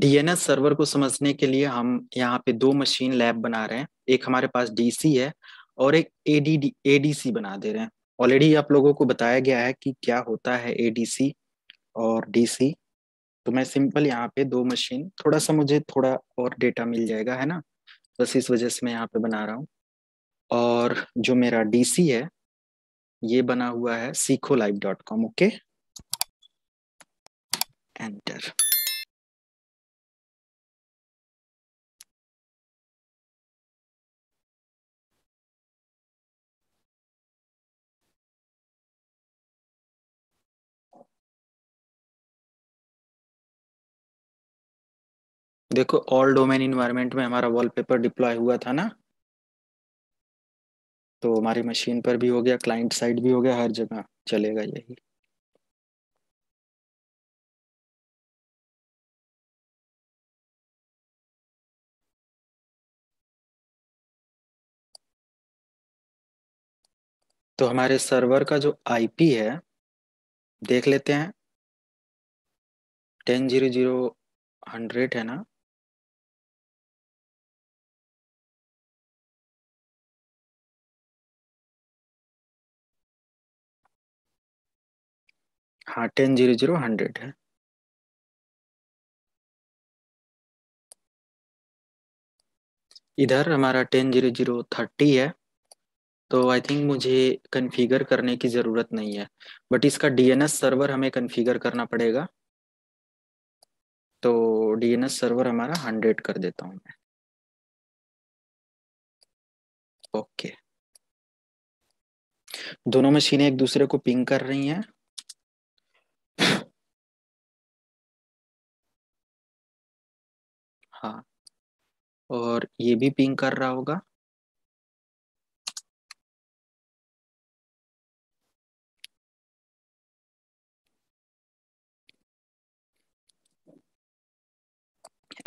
DNS server को समझने के लिए हम यहाँ पे दो मशीन लैब बना रहे हैं एक हमारे पास डीसी है और एक एडीडी एडीसी बना दे रहे हैं ऑलरेडी आप लोगों को बताया गया है कि क्या होता है एडीसी और डीसी तो मैं सिंपल यहाँ पे दो मशीन थोड़ा सा मुझे थोड़ा और डेटा मिल जाएगा है ना बस इस वजह से मैं यहाँ पे बना रहा हूँ और जो मेरा डीसी है ये बना हुआ है Seekho live dot com okay enter देखो ऑल डोमेन इन्वायरमेंट में हमारा वॉलपेपर डिप्लॉय हुआ था ना तो हमारी मशीन पर भी हो गया क्लाइंट साइड भी हो गया हर जगह चलेगा यही तो हमारे सर्वर का जो आईपी है देख लेते हैं टेन जीरो जीरो हंड्रेड है ना हाँ टेन जीरो जीरो हंड्रेड है इधर हमारा टेन जीरो जीरो थर्टी है तो आई थिंक मुझे कन्फिगर करने की ज़रूरत नहीं है बट इसका डीएनएस सर्वर हमें कन्फिगर करना पड़ेगा तो डीएनएस सर्वर हमारा हंड्रेड कर देता हूँ मैं ओके दोनों मशीनें एक दूसरे को पिंग कर रही हैं हाँ और ये भी पिंग कर रहा होगा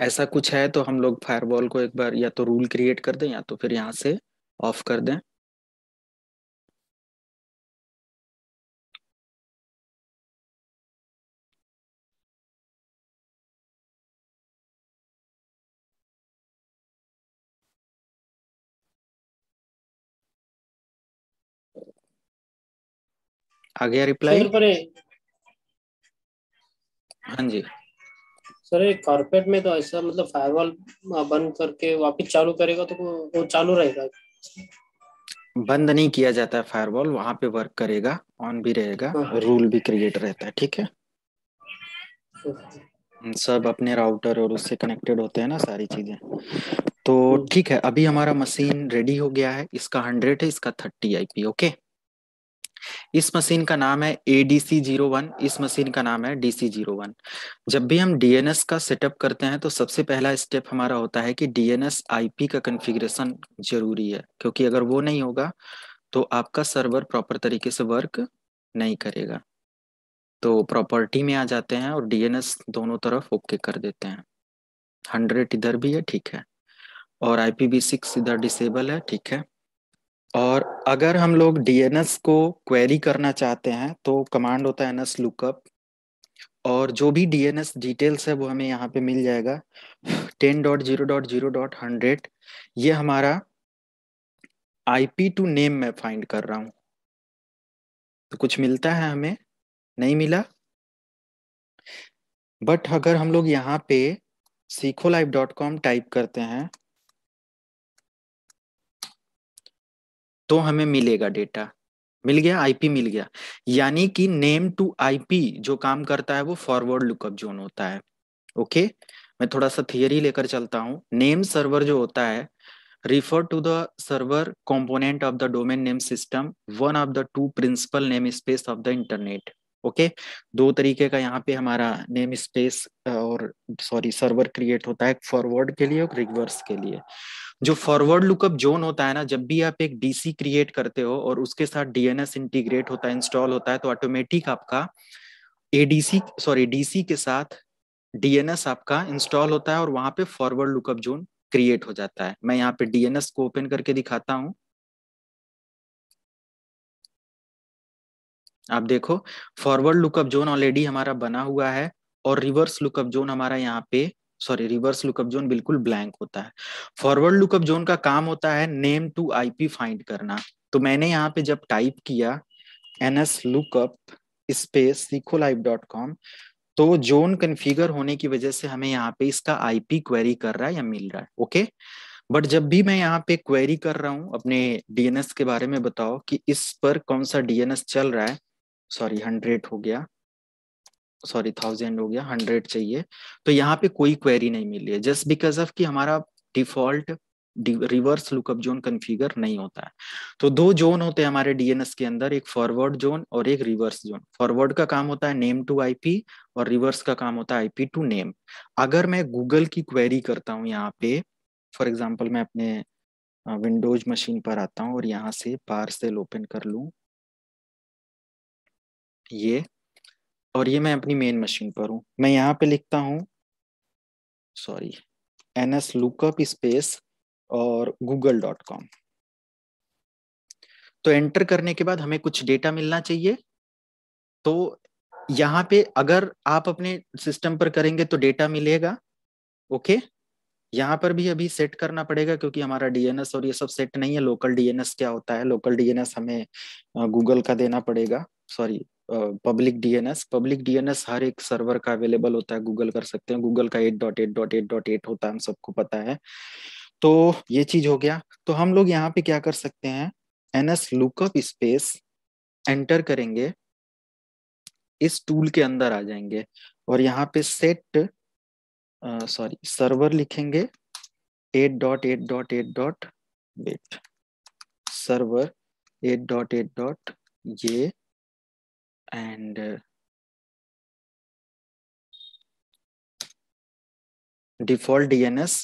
ऐसा कुछ है तो हम लोग फायरबॉल को एक बार या तो रूल क्रिएट कर दें या तो फिर यहां से ऑफ कर दें आ गया रिप्लाई पर हाँ जी सर एक कारपेट में तो ऐसा मतलब फायरवॉल बंद करके वापस चालू करेगा तो वो चालू रहेगा बंद नहीं किया जाता है फायरवॉल वहां पे वर्क करेगा ऑन भी रहेगा रूल हाँ। भी क्रिएट रहता है ठीक है सब अपने राउटर और उससे कनेक्टेड होते हैं ना सारी चीजें तो हम्म। ठीक है अभी हमारा मशीन रेडी हो गया है इसका हंड्रेड है इसका थर्टी आईपी ओके इस मशीन का नाम है एडीसी जीरो वन इस मशीन का नाम है डीसी जीरो वन जब भी हम डीएनएस का सेटअप करते हैं तो सबसे पहला स्टेप हमारा होता है कि डीएनएस आईपी का कन्फिग्रेशन जरूरी है क्योंकि अगर वो नहीं होगा तो आपका सर्वर प्रॉपर तरीके से वर्क नहीं करेगा तो प्रॉपर्टी में आ जाते हैं और डीएनएस दोनों तरफ ओके कर देते हैं हंड्रेड इधर भी है ठीक है और आई पी सिक्स इधर डिसेबल है ठीक है और अगर हम लोग डीएनएस को क्वेरी करना चाहते हैं तो कमांड होता है एनएस लुकअप और जो भी डीएनएस डिटेल्स है वो हमें यहाँ पे मिल जाएगा ten dot zero dot zero dot hundred ये हमारा आईपी टू नेम मैं फाइंड कर रहा हूँ तो कुछ मिलता है हमें नहीं मिला बट अगर हम लोग यहाँ पे सीखो लाइव डॉट कॉम टाइप करते हैं तो हमें मिलेगा डेटा मिल गया आईपी मिल गया यानी कि नेम टू आईपी जो काम करता है वो फॉरवर्ड लुकअप जोन होता है ओके मैं थोड़ा सा थियरी लेकर चलता हूँ नेम सर्वर जो होता है refer to the server component of the domain name system one of the two principal name space of the internet okay दो तरीके का यहाँ पे हमारा नेम स्पेस और सॉरी सर्वर क्रिएट होता है फॉरवर्ड के लिए और रिवर्स के लिए जो फॉरवर्ड लुकअप जोन होता है ना जब भी आप एक डीसी क्रिएट करते हो और उसके साथ डीएनएस इंटीग्रेट होता है इंस्टॉल होता है तो ऑटोमेटिक आपका एडीसी सॉरी डीसी के साथ डीएनएस आपका इंस्टॉल होता है और वहां पे फॉरवर्ड लुकअप जोन क्रिएट हो जाता है मैं यहाँ पे डीएनएस को ओपन करके दिखाता हूँ आप देखो फॉरवर्ड लुकअप जोन ऑलरेडी हमारा बना हुआ है और रिवर्स लुकअप जोन हमारा यहाँ पे सॉरी रिवर्स लुकअप जोन बिल्कुल ब्लैंक होता है फॉरवर्ड लुकअप जोन का काम होता है नेम टू आईपी फाइंड करना तो मैंने यहाँ पे जब टाइप किया N S lookup space Seekho live dot com तो जोन कन्फिगर होने की वजह से हमें यहाँ पे इसका आईपी क्वेरी कर रहा है या मिल रहा है ओके बट जब भी मैं यहाँ पे क्वेरी कर रहा हूँ अपने डीएनएस के बारे में बताओ कि इस पर कौन सा डीएनएस चल रहा है सॉरी हंड्रेड हो गया सॉरी थाउजेंड हो गया हंड्रेड चाहिए तो यहाँ पे कोई क्वेरी नहीं मिली है जस्ट बिकॉज ऑफ कि हमारा default reverse lookup zone configure नहीं होता है तो दो जोन होते हैं हमारे डीएनएस के अंदर एक फॉरवर्ड जोन और एक रिवर्स जोन फॉरवर्ड का काम होता है नेम टू आईपी और रिवर्स का काम होता है आईपी टू नेम अगर मैं गूगल की क्वेरी करता हूँ यहाँ पे फॉर एग्जाम्पल मैं अपने विंडोज मशीन पर आता हूँ और यहाँ से पार्सल ओपन कर लूँ ये और ये मैं अपनी मेन मशीन पर हूं मैं यहाँ पे लिखता हूँ sorry N S lookup space और गूगल डॉट कॉम तो एंटर करने के बाद हमें कुछ डेटा मिलना चाहिए तो यहाँ पे अगर आप अपने सिस्टम पर करेंगे तो डेटा मिलेगा ओके यहाँ पर भी अभी सेट करना पड़ेगा क्योंकि हमारा डीएनएस और ये सब सेट नहीं है लोकल डीएनएस क्या होता है लोकल डीएनएस हमें गूगल का देना पड़ेगा sorry public DNS public DNS हर एक सर्वर का अवेलेबल होता है गूगल कर सकते हैं गूगल का eight dot eight dot eight dot eight होता है हम सबको पता है तो ये चीज हो गया तो हम लोग यहाँ पे क्या कर सकते हैं N S lookup space enter करेंगे इस टूल के अंदर आ जाएंगे और यहाँ पे सेट सॉरी सर्वर लिखेंगे eight dot eight dot eight dot wait server eight dot eight dot ये and uh, default DNS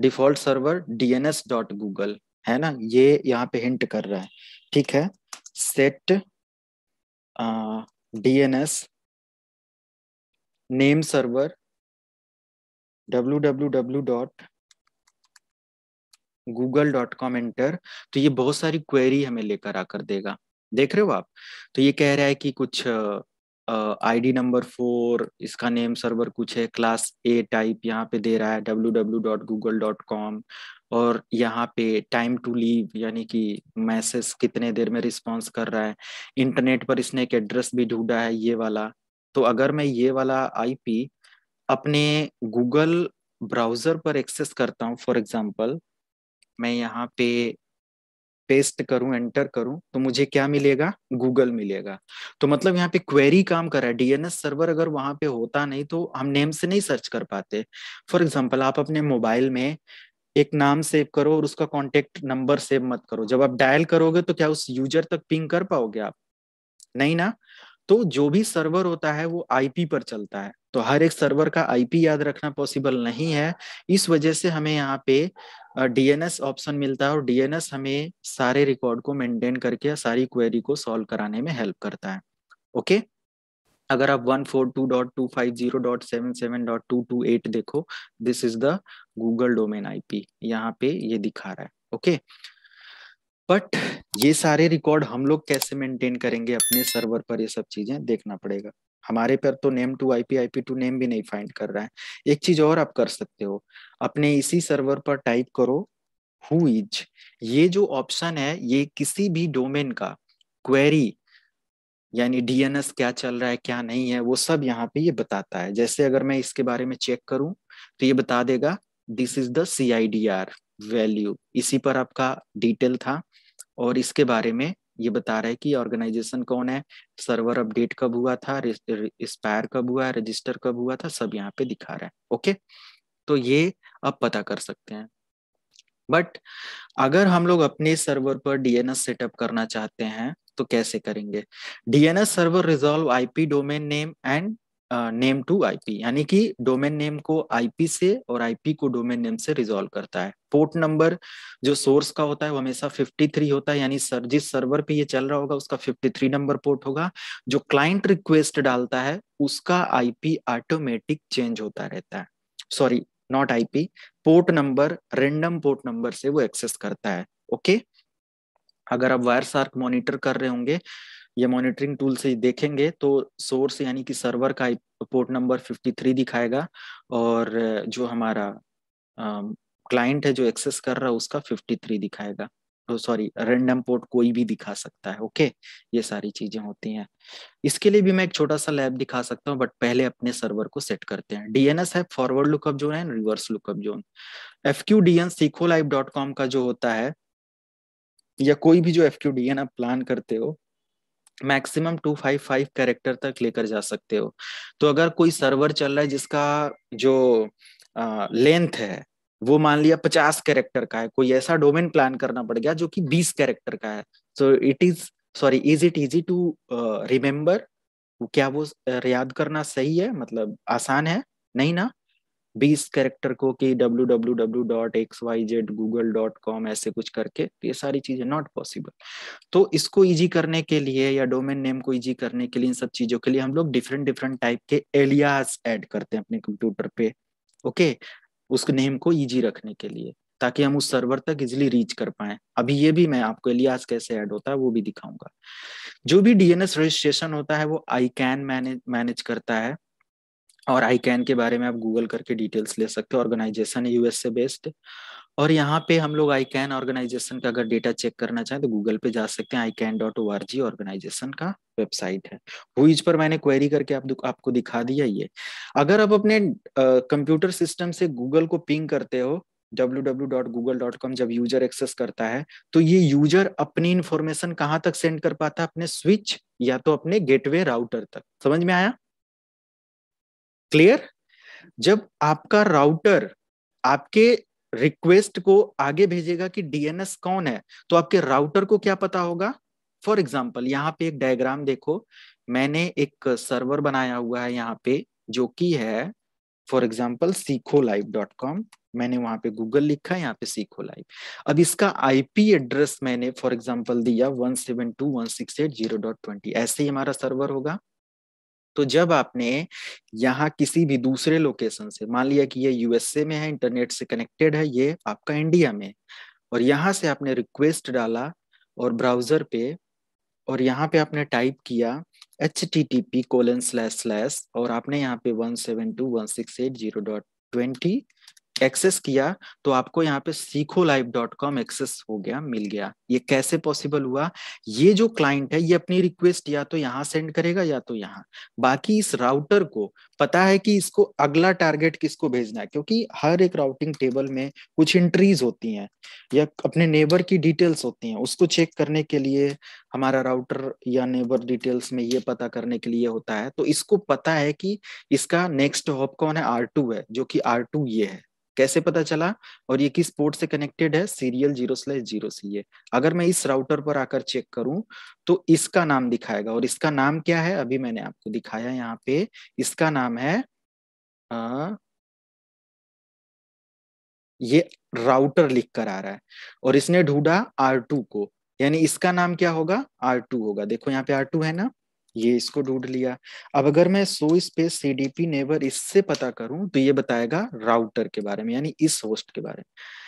default server DNS dot Google है ना ये यहाँ पे हिंट कर रहा है ठीक है set DNS name server W W W dot Google dot com enter तो ये बहुत सारी क्वेरी हमें लेकर आकर देगा देख रहे हो आप तो ये कह रहा है कि कुछ आईडी नंबर फोर इसका नेम सर्वर कुछ है क्लास ए टाइप यहाँ पे दे रहा है W W dot Google dot com और यहाँ पे टाइम टू लीव यानी कि मैसेज कितने देर में रिस्पॉन्स कर रहा है इंटरनेट पर इसने एक एड्रेस भी ढूंढा है ये वाला तो अगर मैं ये वाला आईपी अपने गूगल ब्राउजर पर एक्सेस करता हूँ फॉर एग्जाम्पल मैं यहाँ पे पेस्ट करूं एंटर करूं तो मुझे क्या मिलेगा गूगल मिलेगा तो मतलब यहाँ पे क्वेरी काम कर रहा है डीएनएस सर्वर अगर वहां पे होता नहीं तो हम नेम से नहीं सर्च कर पाते फॉर एग्जाम्पल आप अपने मोबाइल में एक नाम सेव करो और उसका कॉन्टेक्ट नंबर सेव मत करो जब आप डायल करोगे तो क्या उस यूजर तक पिंग कर पाओगे आप नहीं ना तो जो भी सर्वर होता है वो आईपी पर चलता है तो हर एक सर्वर का आईपी याद रखना पॉसिबल नहीं है इस वजह से हमें यहाँ पे डीएनएस ऑप्शन मिलता है और डीएनएस हमें सारे रिकॉर्ड को मेंटेन करके सारी क्वेरी को सॉल्व कराने में हेल्प करता है ओके अगर आप 142.250.77.228 देखो this is the Google domain IP यहाँ पे ये दिखा रहा है ओके okay? बट ये सारे रिकॉर्ड हम लोग कैसे मेंटेन करेंगे अपने सर्वर पर ये सब चीजें देखना पड़ेगा हमारे पर तो name to IP IP to name भी नहीं फाइंड कर रहा है एक चीज और आप कर सकते हो अपने इसी सर्वर पर टाइप करो हु इज ये जो ऑप्शन है ये किसी भी डोमेन का क्वेरी यानी डीएनएस क्या चल रहा है क्या नहीं है वो सब यहाँ पे ये बताता है जैसे अगर मैं इसके बारे में चेक करूं तो ये बता देगा this is the C I D R value इसी पर आपका डिटेल था और इसके बारे में ये बता रहा है कि ऑर्गेनाइजेशन कौन है सर्वर अपडेट कब हुआ था एक्सपायर कब हुआ रजिस्टर कब हुआ था सब यहाँ पे दिखा रहा है ओके तो ये आप पता कर सकते हैं बट अगर हम लोग अपने सर्वर पर डीएनएस सेटअप करना चाहते हैं तो कैसे करेंगे DNS server resolve IP domain name and name to IP यानी कि डोमेन नेम को आईपी से और आईपी को डोमेन नेम से रिजोल्व करता है पोर्ट नंबर जो सोर्स का होता है वो हमेशा 53 होता है यानी सर जिस सर्वर पे ये चल रहा होगा उसका 53 नंबर पोर्ट होगा जो क्लाइंट रिक्वेस्ट डालता है उसका आईपी ऑटोमेटिक चेंज होता रहता है sorry not IP port number random port number से वो एक्सेस करता है ओके okay? अगर आप वायर शार्क मॉनिटर कर रहे होंगे या मॉनिटरिंग टूल से देखेंगे तो सोर्स यानी कि सर्वर का पोर्ट नंबर 53 दिखाएगा और जो हमारा क्लाइंट है जो एक्सेस कर रहा है उसका 53 दिखाएगा तो सॉरी रेंडम पोर्ट कोई भी दिखा सकता है ओके ये सारी चीजें होती हैं इसके लिए भी मैं एक छोटा सा लैब दिखा सकता हूँ बट पहले अपने सर्वर को सेट करते हैं डीएनएस है forward lookup zone and reverse lookup zone F Q DN का जो होता है या कोई भी जो एफ क्यू डी प्लान करते हो maximum two five five character तक लेकर जा सकते हो तो अगर कोई सर्वर चल रहा है जिसका जो लेंथ है वो मान लिया पचास कैरेक्टर का है कोई ऐसा डोमेन प्लान करना पड़ गया जो कि बीस कैरेक्टर का है सो तो it is sorry is it easy to remember क्या वो याद करना सही है मतलब आसान है नहीं ना बीस कैरेक्टर को कि W W W dot X Y Z Google dot com ऐसे कुछ करके तो ये सारी चीजें नॉट पॉसिबल तो इसको ईजी करने के लिए या डोमेन नेम को इजी करने के लिए इन सब चीजों के लिए हम लोग डिफरेंट डिफरेंट टाइप के एलियास ऐड करते हैं अपने कंप्यूटर पे ओके उस नेम को ईजी रखने के लिए ताकि हम उस सर्वर तक इजिली रीच कर पाए अभी ये भी मैं आपको एलियास कैसे ऐड होता है वो भी दिखाऊंगा जो भी डीएनएस रजिस्ट्रेशन होता है वो आई कैन मैनेज मैनेज करता है और आई कैन के बारे में आप गूगल करके डिटेल्स ले सकते हो ऑर्गेनाइजेशन है यूएस से बेस्ड और यहाँ पे हम लोग आई कैन ऑर्गेनाइजेशन का अगर डेटा चेक करना चाहें तो गूगल पे जा सकते हैं I can dot O R G organisation का वेबसाइट है हुईज पर मैंने क्वेरी करके आप आपको दिखा दिया ये अगर आप अपने कंप्यूटर सिस्टम से गूगल को पिंग करते हो www.google.com जब यूजर एक्सेस करता है तो ये यूजर अपनी इंफॉर्मेशन कहाँ तक सेंड कर पाता है अपने स्विच या तो अपने गेटवे राउटर तक समझ में आया क्लियर जब आपका राउटर आपके रिक्वेस्ट को आगे भेजेगा कि डीएनएस कौन है तो आपके राउटर को क्या पता होगा फॉर एग्जाम्पल यहाँ पे एक डायग्राम देखो मैंने एक सर्वर बनाया हुआ है यहाँ पे जो कि है for example Seekho live dot com मैंने वहां पे गूगल लिखा है यहाँ पे सीखो लाइव अब इसका आईपी एड्रेस मैंने फॉर एग्जाम्पल दिया one seven two one six eight zero dot twenty ऐसे ही हमारा सर्वर होगा तो जब आपने यहाँ किसी भी दूसरे लोकेशन से मान लिया कि ये यूएसए में है इंटरनेट से कनेक्टेड है ये आपका इंडिया में और यहाँ से आपने रिक्वेस्ट डाला और ब्राउजर पे और यहाँ पे आपने टाइप किया H T T P colon slash slash और आपने यहाँ पे one seven two one six eight zero dot twenty access किया तो आपको यहाँ पे सीखो लाइव डॉट कॉम एक्सेस हो गया मिल गया ये कैसे पॉसिबल हुआ ये जो क्लाइंट है ये अपनी रिक्वेस्ट या तो यहाँ सेंड करेगा या तो यहाँ बाकी इस राउटर को पता है कि इसको अगला टारगेट किसको भेजना है क्योंकि हर एक राउटिंग टेबल में कुछ एंट्रीज होती हैं या अपने नेबर की डिटेल्स होती हैं उसको चेक करने के लिए हमारा राउटर या नेबर डिटेल्स में ये पता करने के लिए होता है तो इसको पता है कि इसका नेक्स्ट हॉप कौन है आर टू है जो कि आर टू ये है कैसे पता चला और ये किस पोर्ट से कनेक्टेड है serial zero slash zero C ये अगर मैं इस राउटर पर आकर चेक करूं तो इसका नाम दिखाएगा और इसका नाम क्या है अभी मैंने आपको दिखाया यहाँ पे इसका नाम है आ, ये राउटर लिख कर आ रहा है और इसने ढूंढा आर टू को यानी इसका नाम क्या होगा आर टू होगा देखो यहाँ पे आर टू है ना ये इसको ढूंढ लिया अब अगर मैं so space C D P neighbour इससे पता करूं तो ये बताएगा राउटर के बारे में यानी इस होस्ट के बारे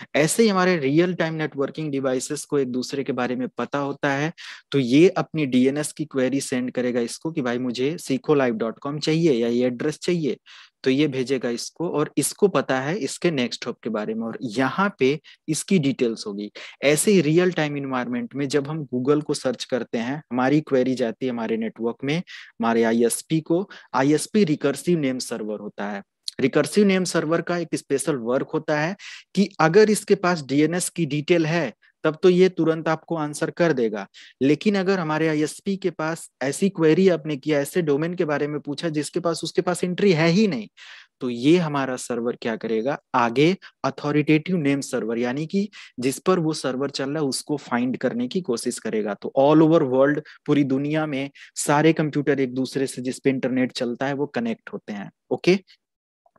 में ऐसे ही हमारे रियल टाइम नेटवर्किंग डिवाइसेस को एक दूसरे के बारे में पता होता है तो ये अपनी डीएनएस की क्वेरी सेंड करेगा इसको कि भाई मुझे सीखो लाइव डॉट कॉम चाहिए या ये एड्रेस चाहिए तो ये भेजेगा इसको और इसको पता है इसके नेक्स्ट होप के बारे में और यहाँ पे इसकी डिटेल्स होगी ऐसे ही रियल टाइम इन्वायरमेंट में जब हम गूगल को सर्च करते हैं हमारी क्वेरी जाती है हमारे नेटवर्क में हमारे आईएसपी को आईएसपी रिकर्सिव नेम सर्वर होता है रिकर्सिव नेम सर्वर का एक स्पेशल वर्क होता है कि अगर इसके पास डीएनएस की डिटेल है तब तो ये तुरंत आपको आंसर कर देगा लेकिन अगर हमारे आईएसपी के पास ऐसी क्वेरी आपने किया ऐसे डोमेन के बारे में पूछा जिसके पास उसके पास एंट्री है ही नहीं तो ये हमारा सर्वर क्या करेगा आगे अथॉरिटेटिव नेम सर्वर यानी कि जिस पर वो सर्वर चल रहा है उसको फाइंड करने की कोशिश करेगा तो ऑल ओवर वर्ल्ड पूरी दुनिया में सारे कंप्यूटर एक दूसरे से जिसपे इंटरनेट चलता है वो कनेक्ट होते हैं ओके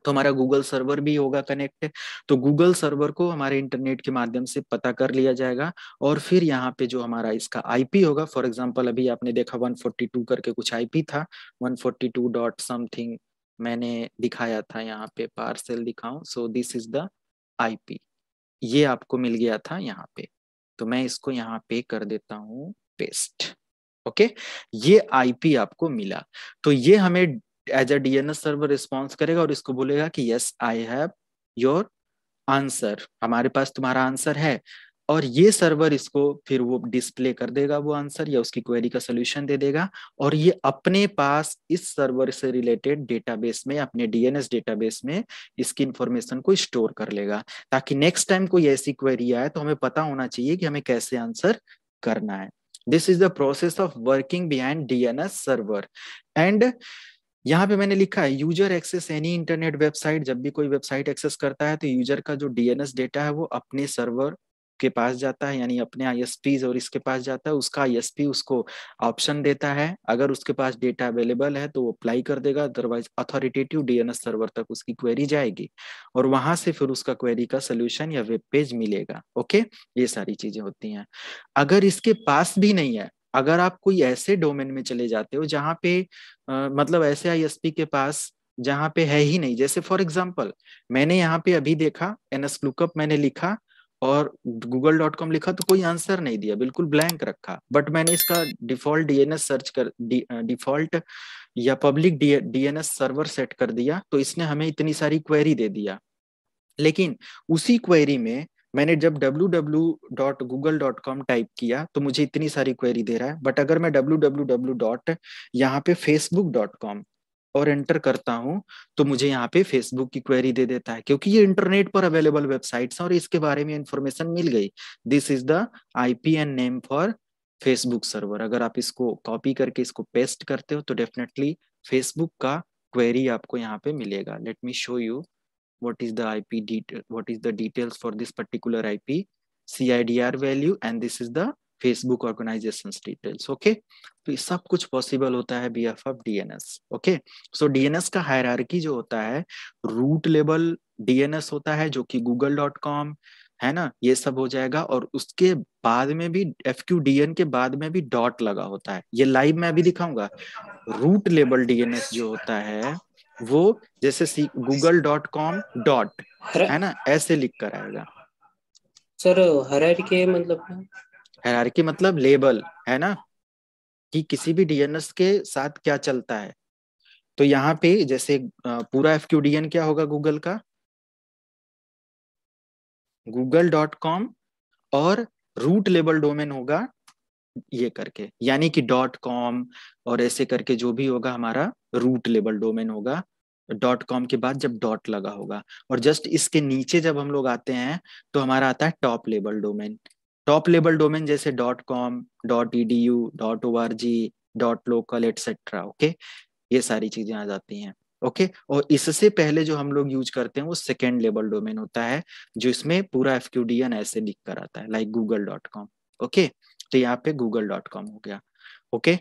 तो हमारा गूगल सर्वर भी होगा कनेक्ट तो गूगल सर्वर को हमारे इंटरनेट के माध्यम से पता कर लिया जाएगा और फिर यहाँ पे जो हमारा इसका आईपी होगा फॉर एग्जाम्पल अभी आपने देखा 142 करके कुछ आईपी था 142 डॉट समथिंग मैंने दिखाया था यहाँ पे पार्सल दिखाऊं so this is the IP ये आपको मिल गया था यहाँ पे तो मैं इसको यहाँ पे कर देता हूँ पेस्ट ओके ये आईपी आपको मिला तो ये हमें as a DNS server response करेगा और इसको बोलेगा कि yes I have your answer हमारे पास तुम्हारा आंसर है और ये सर्वर इसको फिर वो डिस्प्ले कर देगा वो आंसर या उसकी क्वेरी का सोल्यूशन दे देगा और ये अपने पास इस सर्वर से रिलेटेड डेटाबेस में अपने डीएनएस डेटाबेस में इसकी इंफॉर्मेशन को स्टोर कर लेगा ताकि नेक्स्ट टाइम कोई ऐसी क्वेरी आए तो हमें पता होना चाहिए कि हमें कैसे आंसर करना है this is the process of working behind DNS server and यहाँ पे मैंने लिखा है user access any internet website जब भी कोई वेबसाइट एक्सेस करता है तो यूजर का जो डीएनएस डेटा है वो अपने सर्वर के पास जाता है यानी अपने आई और इसके पास जाता है उसका आई उसको ऑप्शन देता है अगर उसके पास डेटा अवेलेबल है तो वो अप्लाई कर देगा अदरवाइज अथॉरिटेटिव डीएनएस सर्वर तक उसकी क्वेरी जाएगी और वहां से फिर उसका क्वेरी का सोल्यूशन या वेब पेज मिलेगा ओके ये सारी चीजें होती हैं अगर इसके पास भी नहीं है अगर आप कोई ऐसे डोमेन में चले जाते हो जहाँ पे आ, मतलब ऐसे आईएसपी के पास जहाँ पे है ही नहीं जैसे फॉर एग्जाम्पल मैंने यहाँ पे अभी देखा एन एस लुकअप मैंने लिखा और गूगल डॉट कॉम लिखा तो कोई आंसर नहीं दिया बिल्कुल ब्लैंक रखा बट मैंने इसका डिफॉल्ट डीएनएस सर्च कर डिफॉल्ट या पब्लिक डीएनएस सर्वर सेट कर दिया तो इसने हमें इतनी सारी क्वेरी दे दिया लेकिन उसी क्वेरी में मैंने जब www.google.com टाइप किया तो मुझे इतनी सारी क्वेरी दे रहा है बट अगर मैं www. डॉट यहाँ पे facebook.com और एंटर करता हूँ तो मुझे यहाँ पे फेसबुक की क्वेरी दे देता है क्योंकि ये इंटरनेट पर अवेलेबल वेबसाइट्स हैं और इसके बारे में इंफॉर्मेशन मिल गई this is the IP and name for Facebook server अगर आप इसको कॉपी करके इसको पेस्ट करते हो तो डेफिनेटली फेसबुक का क्वेरी आपको यहाँ पे मिलेगा let me show you what is the IP detail, what is the details for this particular IP, CIDR value, and this is the facebook organisation details okay तो ये sab kuch possible hota hai B F of DNS okay so DNS का hierarchy जो होता है root level DNS होता है जो कि है ना ये सब हो जाएगा और उसके बाद में भी एफ क्यू डी एन के बाद में भी डॉट लगा होता है ये लाइव मैं अभी दिखाऊंगा रूट लेबल डीएनएस जो होता है वो जैसे गूगल डॉट कॉम डॉट है ना ऐसे लिख कर आएगा सर हरारकी मतलब हरारकी मतलब लेबल है ना कि किसी भी डीएनएस के साथ क्या चलता है तो यहाँ पे जैसे पूरा एफ क्या होगा गूगल का गूगल डॉट कॉम और रूट लेबल डोमेन होगा ये करके यानी कि डॉट कॉम और ऐसे करके जो भी होगा हमारा रूट लेबल डोमेन होगा डॉट कॉम के बाद जब डॉट लगा होगा और जस्ट इसके नीचे जब हम लोग आते हैं तो हमारा आता है top level domain top level domain जैसे dot com dot E D U dot O R G dot local etcetera okay ये सारी चीजें आ जाती हैं ओके okay? और इससे पहले जो हम लोग यूज करते हैं वो सेकेंड लेवल डोमेन होता है जो इसमें पूरा एफ क्यू डी एन ऐसे लिख कर आता है like Google dot com okay तो यहाँ पे गूगल डॉट कॉम हो गया ओके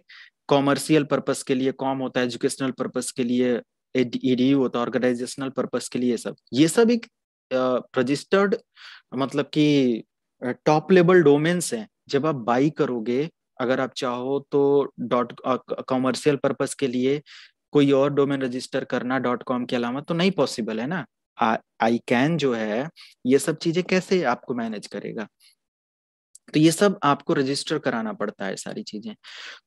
कॉमर्शियल पर्पज के लिए कॉम होता है एजुकेशनल पर्पज के लिए एडीयू होता है ऑर्गेनाइजेशनल पर्पस के लिए सब ये सब एक रजिस्टर्ड मतलब कि टॉप लेवल डोमेन्स हैं जब आप बाई करोगे अगर आप चाहो तो डॉट कॉमर्शियल पर्पस के लिए कोई और डोमेन रजिस्टर करना डॉट कॉम के अलावा तो नहीं पॉसिबल है ना आई कैन जो है ये सब चीजें कैसे आपको मैनेज करेगा तो ये सब आपको रजिस्टर कराना पड़ता है सारी चीजें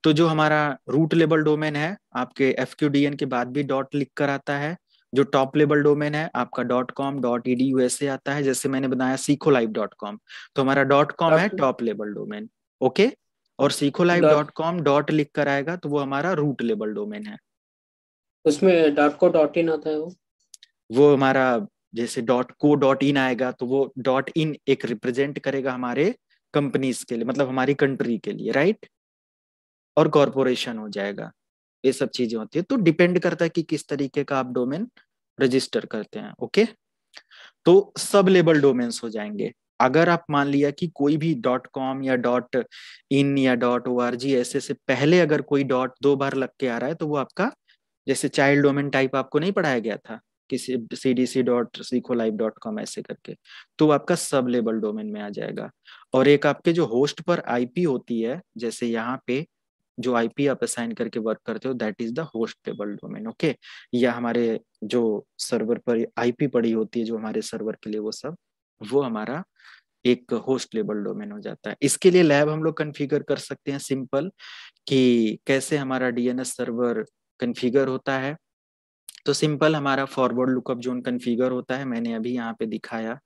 तो जो हमारा रूट लेवल डोमेन है आपके एफ के बाद भी डॉट लिख कर आता है जो टॉप लेवल डोमेन है आपका dot com dot E USA आता है जैसे मैंने बनाया सीखो लाइव डॉट कॉम तो हमारा डॉट कॉम है टॉप लेवल डोमेन ओके और Seekho live dot com dot लिख कर आएगा तो वो हमारा रूट लेवल डोमेन है उसमें डॉट को डॉट इन आता है वो वो हमारा जैसे डॉट को डॉट इन आएगा तो वो डॉट इन एक रिप्रेजेंट करेगा हमारे कंपनीज के लिए मतलब हमारी कंट्री के लिए राइट और कॉरपोरेशन हो जाएगा ये सब चीजें होती है तो डिपेंड करता है कि किस तरीके का आप डोमेन रजिस्टर करते हैं ओके तो सब लेबल डोमेन्स हो जाएंगे अगर आप मान लिया कि कोई भी डॉट कॉम या डॉट इन या डॉट ओ आर जी ऐसे से पहले अगर कोई डॉट दो बार लग के आ रहा है तो वो आपका जैसे चाइल्ड डोमेन टाइप आपको नहीं पढ़ाया गया था किसी C D C dot Seekho live dot com ऐसे करके तो आपका सब लेबल डोमेन में आ जाएगा और एक आपके जो होस्ट पर आईपी होती है जैसे यहाँ पे जो आईपी आप असाइन करके वर्क करते हो दैट इज द होस्ट लेबल डोमेन ओके या हमारे जो सर्वर पर आईपी पड़ी होती है जो हमारे सर्वर के लिए वो सब वो हमारा एक होस्ट लेबल डोमेन हो जाता है इसके लिए लैब हम लोग कन्फिगर कर सकते हैं सिंपल कि कैसे हमारा डीएनएस सर्वर कन्फिगर होता है तो सिंपल हमारा फॉरवर्ड लुकअप जोन कन्फिगर होता है मैंने अभी यहाँ पे दिखाया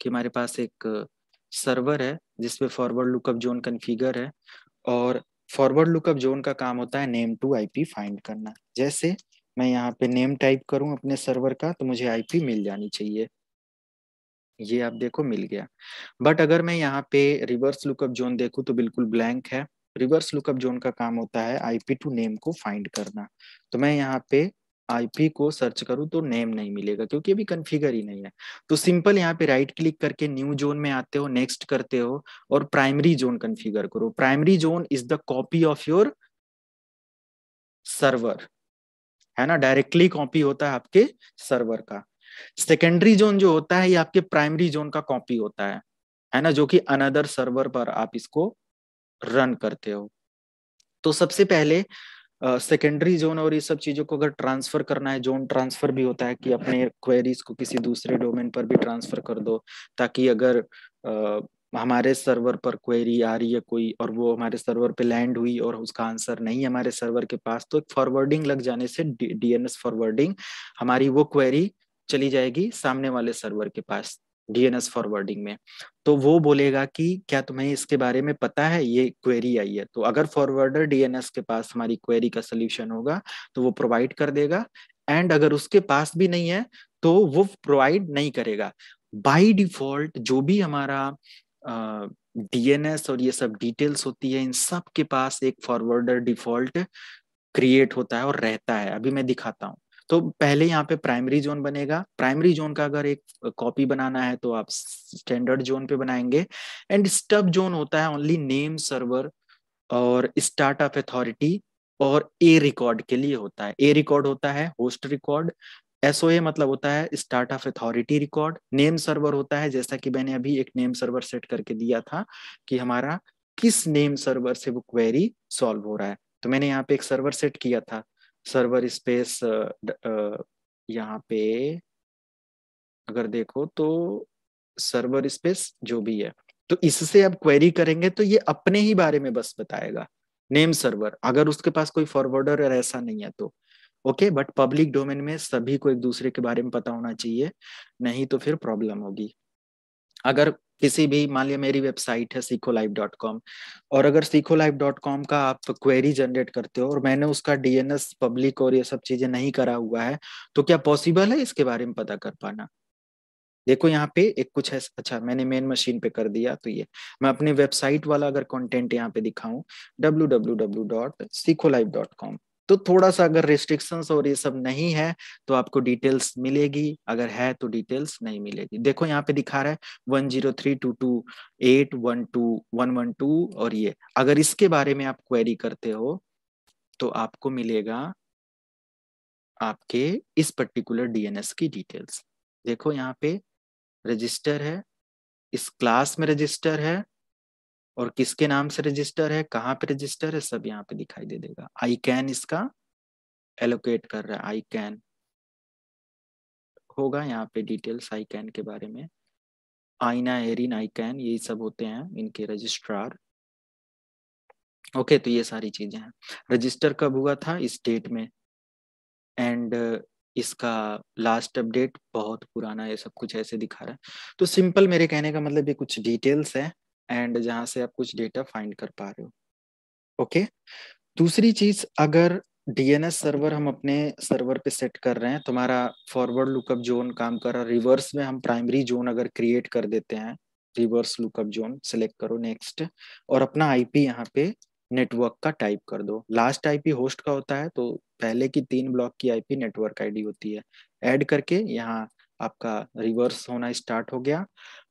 कि हमारे पास एक सर्वर है जिसपे फॉरवर्ड लुकअप जोन कन्फिगर है और फॉरवर्ड लुकअप जोन का काम होता है नेम टू आईपी फाइंड करना जैसे मैं यहाँ पे नेम टाइप करूँ अपने सर्वर का तो मुझे आईपी मिल जानी चाहिए ये आप देखो मिल गया बट अगर मैं यहाँ पे रिवर्स लुकअप जोन देखू तो बिल्कुल ब्लैंक है रिवर्स लुकअप जोन का काम होता है आईपी टू नेम को फाइंड करना तो मैं यहाँ पे आईपी को सर्च करूं तो नेम नहीं मिलेगा क्योंकि अभी कन्फिगर ही नहीं है तो सिंपल यहाँ पे राइट क्लिक करके न्यू जोन में आते हो नेक्स्ट करते हो और प्राइमरी जोन कन्फिगर करो primary zone is the copy of your server है ना डायरेक्टली कॉपी होता है आपके सर्वर का सेकेंडरी जोन जो होता है ये आपके प्राइमरी जोन का कॉपी होता है है ना जो कि अनदर सर्वर पर आप इसको रन करते हो तो सबसे पहले सेकेंडरी जोन और ये सब चीजों को अगर ट्रांसफर करना है जोन ट्रांसफर भी होता है कि अपने क्वेरीज को किसी दूसरे डोमेन पर भी ट्रांसफर कर दो ताकि अगर uh, हमारे सर्वर पर क्वेरी आ रही है कोई और वो हमारे सर्वर पे लैंड हुई और उसका आंसर नहीं हमारे सर्वर के पास तो फॉरवर्डिंग लग जाने से डीएनएस फॉरवर्डिंग हमारी वो क्वेरी चली जाएगी सामने वाले सर्वर के पास डीएनएस फॉरवर्डिंग में तो वो बोलेगा कि क्या तुम्हें इसके बारे में पता है ये क्वेरी आई है तो अगर फॉरवर्डर डीएनएस के पास हमारी क्वेरी का सोल्यूशन होगा तो वो प्रोवाइड कर देगा एंड अगर उसके पास भी नहीं है तो वो प्रोवाइड नहीं करेगा बाय डिफॉल्ट जो भी हमारा डीएनएस और ये सब डिटेल्स होती है इन सब के पास एक फॉरवर्डर डिफॉल्ट क्रिएट होता है और रहता है अभी मैं दिखाता हूँ तो पहले यहाँ पे प्राइमरी जोन बनेगा प्राइमरी जोन का अगर एक कॉपी बनाना है तो आप स्टैंडर्ड जोन पे बनाएंगे एंड स्टब जोन होता है ओनली नेम सर्वर और स्टार्टअप अथॉरिटी और ए रिकॉर्ड के लिए होता है ए रिकॉर्ड होता है होस्ट रिकॉर्ड एसओ मतलब होता है start of authority record name server होता है जैसा कि मैंने अभी एक नेम सर्वर सेट करके दिया था कि हमारा किस नेम सर्वर से वो क्वेरी सॉल्व हो रहा है तो मैंने यहाँ पे एक सर्वर सेट किया था सर्वर स्पेस यहाँ पे अगर देखो तो सर्वर स्पेस जो भी है तो इससे आप क्वेरी करेंगे तो ये अपने ही बारे में बस बताएगा नेम सर्वर अगर उसके पास कोई फॉरवर्डर ऐसा नहीं है तो ओके बट पब्लिक डोमेन में सभी को एक दूसरे के बारे में पता होना चाहिए नहीं तो फिर प्रॉब्लम होगी अगर किसी भी मान लिया मेरी वेबसाइट है सीखो लाइव डॉट कॉम और अगर सीखो लाइव डॉट कॉम का आप क्वेरी जनरेट करते हो और मैंने उसका डीएनएस पब्लिक और ये सब चीजें नहीं करा हुआ है तो क्या पॉसिबल है इसके बारे में पता कर पाना देखो यहाँ पे एक कुछ है अच्छा मैंने मेन मशीन पे कर दिया तो ये मैं अपने वेबसाइट वाला अगर कंटेंट यहाँ पे दिखाऊं W W W dot Seekho live dot com तो थोड़ा सा अगर रिस्ट्रिक्शंस और ये सब नहीं है तो आपको डिटेल्स मिलेगी अगर है तो डिटेल्स नहीं मिलेगी देखो यहाँ पे दिखा रहा है one zero three two two eight one two one one two और ये अगर इसके बारे में आप क्वेरी करते हो तो आपको मिलेगा आपके इस पर्टिकुलर डीएनएस की डिटेल्स देखो यहाँ पे रजिस्टर है इस क्लास में रजिस्टर है और किसके नाम से रजिस्टर है कहाँ पे रजिस्टर है सब यहाँ पे दिखाई दे देगा आई कैन इसका एलोकेट कर रहा है आई कैन होगा यहाँ पे डिटेल्स आई कैन के बारे में आईना एरिन आई कैन यही सब होते हैं इनके रजिस्ट्रार ओके okay, तो ये सारी चीजें हैं रजिस्टर कब हुआ था इस डेट में एंड इसका लास्ट अपडेट बहुत पुराना ये सब कुछ ऐसे दिखा रहा है तो सिंपल मेरे कहने का मतलब ये कुछ डिटेल्स है एंड जहां से आप कुछ डेटा फाइंड कर पा रहे हो ओके दूसरी चीज अगर डीएनएस सर्वर हम अपने सर्वर पे सेट कर रहे हैं तुम्हारा फॉरवर्ड लुकअप जोन काम कर रहा रिवर्स में हम प्राइमरी जोन अगर क्रिएट कर देते हैं रिवर्स लुकअप जोन सेलेक्ट करो नेक्स्ट और अपना आईपी यहाँ पे नेटवर्क का टाइप कर दो लास्ट आईपी होस्ट का होता है तो पहले की तीन ब्लॉक की आईपी नेटवर्क आईडी होती है ऐड करके यहाँ आपका रिवर्स होना स्टार्ट हो गया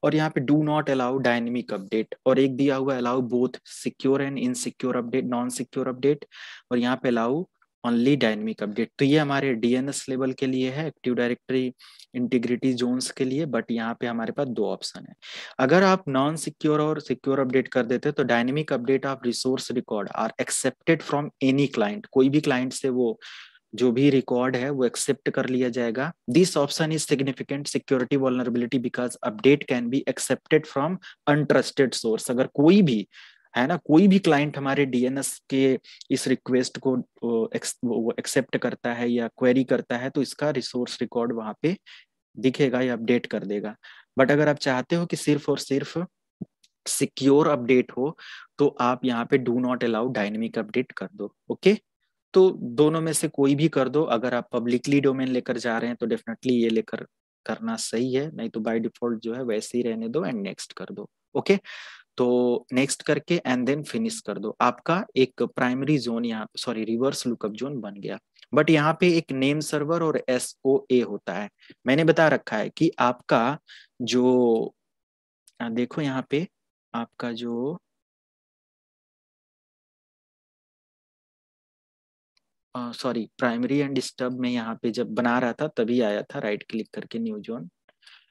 और यहाँ पे do not allow dynamic update और एक दिया हुआ allow both secure and insecure update non secure update और यहाँ पे अलाउ ओनली डायनेमिक अपडेट तो ये हमारे डीएनएस लेवल के लिए है एक्टिव डायरेक्टरी इंटीग्रिटी जोन्स के लिए बट यहाँ पे हमारे पास दो ऑप्शन है अगर आप नॉन सिक्योर और सिक्योर अपडेट कर देते तो dynamic update of resource record are accepted from any client कोई भी क्लाइंट से वो जो भी रिकॉर्ड है वो एक्सेप्ट कर लिया जाएगा this option is significant security vulnerability because update can be accepted from untrusted source अगर कोई भी है ना कोई भी क्लाइंट हमारे डीएनएस के इस रिक्वेस्ट को एक्सेप्ट करता है या क्वेरी करता है तो इसका रिसोर्स रिकॉर्ड वहां पे दिखेगा या अपडेट कर देगा बट अगर आप चाहते हो कि सिर्फ और सिर्फ सिक्योर अपडेट हो तो आप यहाँ पे do not allow dynamic update कर दो ओके okay? तो दोनों में से कोई भी कर दो अगर आप पब्लिकली डोमेन लेकर जा रहे हैं तो डेफिनेटली ये लेकर करना सही है नहीं तो बाय डिफॉल्ट जो है वैसे ही रहने दो एंड नेक्स्ट कर दो ओके तो नेक्स्ट करके एंड देन फिनिश कर दो आपका एक प्राइमरी जोन यहाँ सॉरी रिवर्स लुकअप जोन बन गया बट यहाँ पे एक नेम सर्वर और एस ओ ए होता है मैंने बता रखा है कि आपका जो हाँ, देखो यहाँ पे आपका जो सॉरी प्राइमरी एंड डिस्टर्ब में यहाँ पे जब बना रहा था तभी आया था राइट क्लिक करके न्यू जोन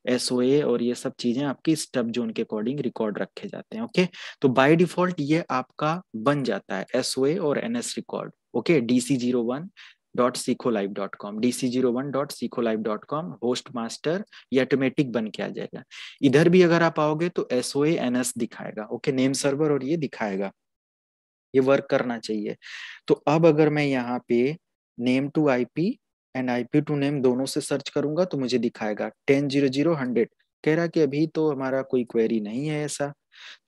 एस और ये सब चीजें आपकी स्टब जोन के अकॉर्डिंग रिकॉर्ड रखे जाते हैं ओके तो बाय डिफॉल्ट ये आपका बन जाता है एस और N record okay D C zero one dot Seekho live dot com D C zero one dot Seekho live dot com host master ये ऑटोमेटिक बन के आ जाएगा इधर भी अगर आप आओगे तो एस ओ एन एस दिखाएगा ओके नेम सर्वर और ये दिखाएगा ये वर्क करना चाहिए तो अब अगर मैं यहाँ पे name to IP and IP to name दोनों से सर्च करूंगा तो मुझे दिखाएगा टेन जीरो जीरो हंड्रेड कह रहा कि अभी तो हमारा कोई क्वेरी नहीं है ऐसा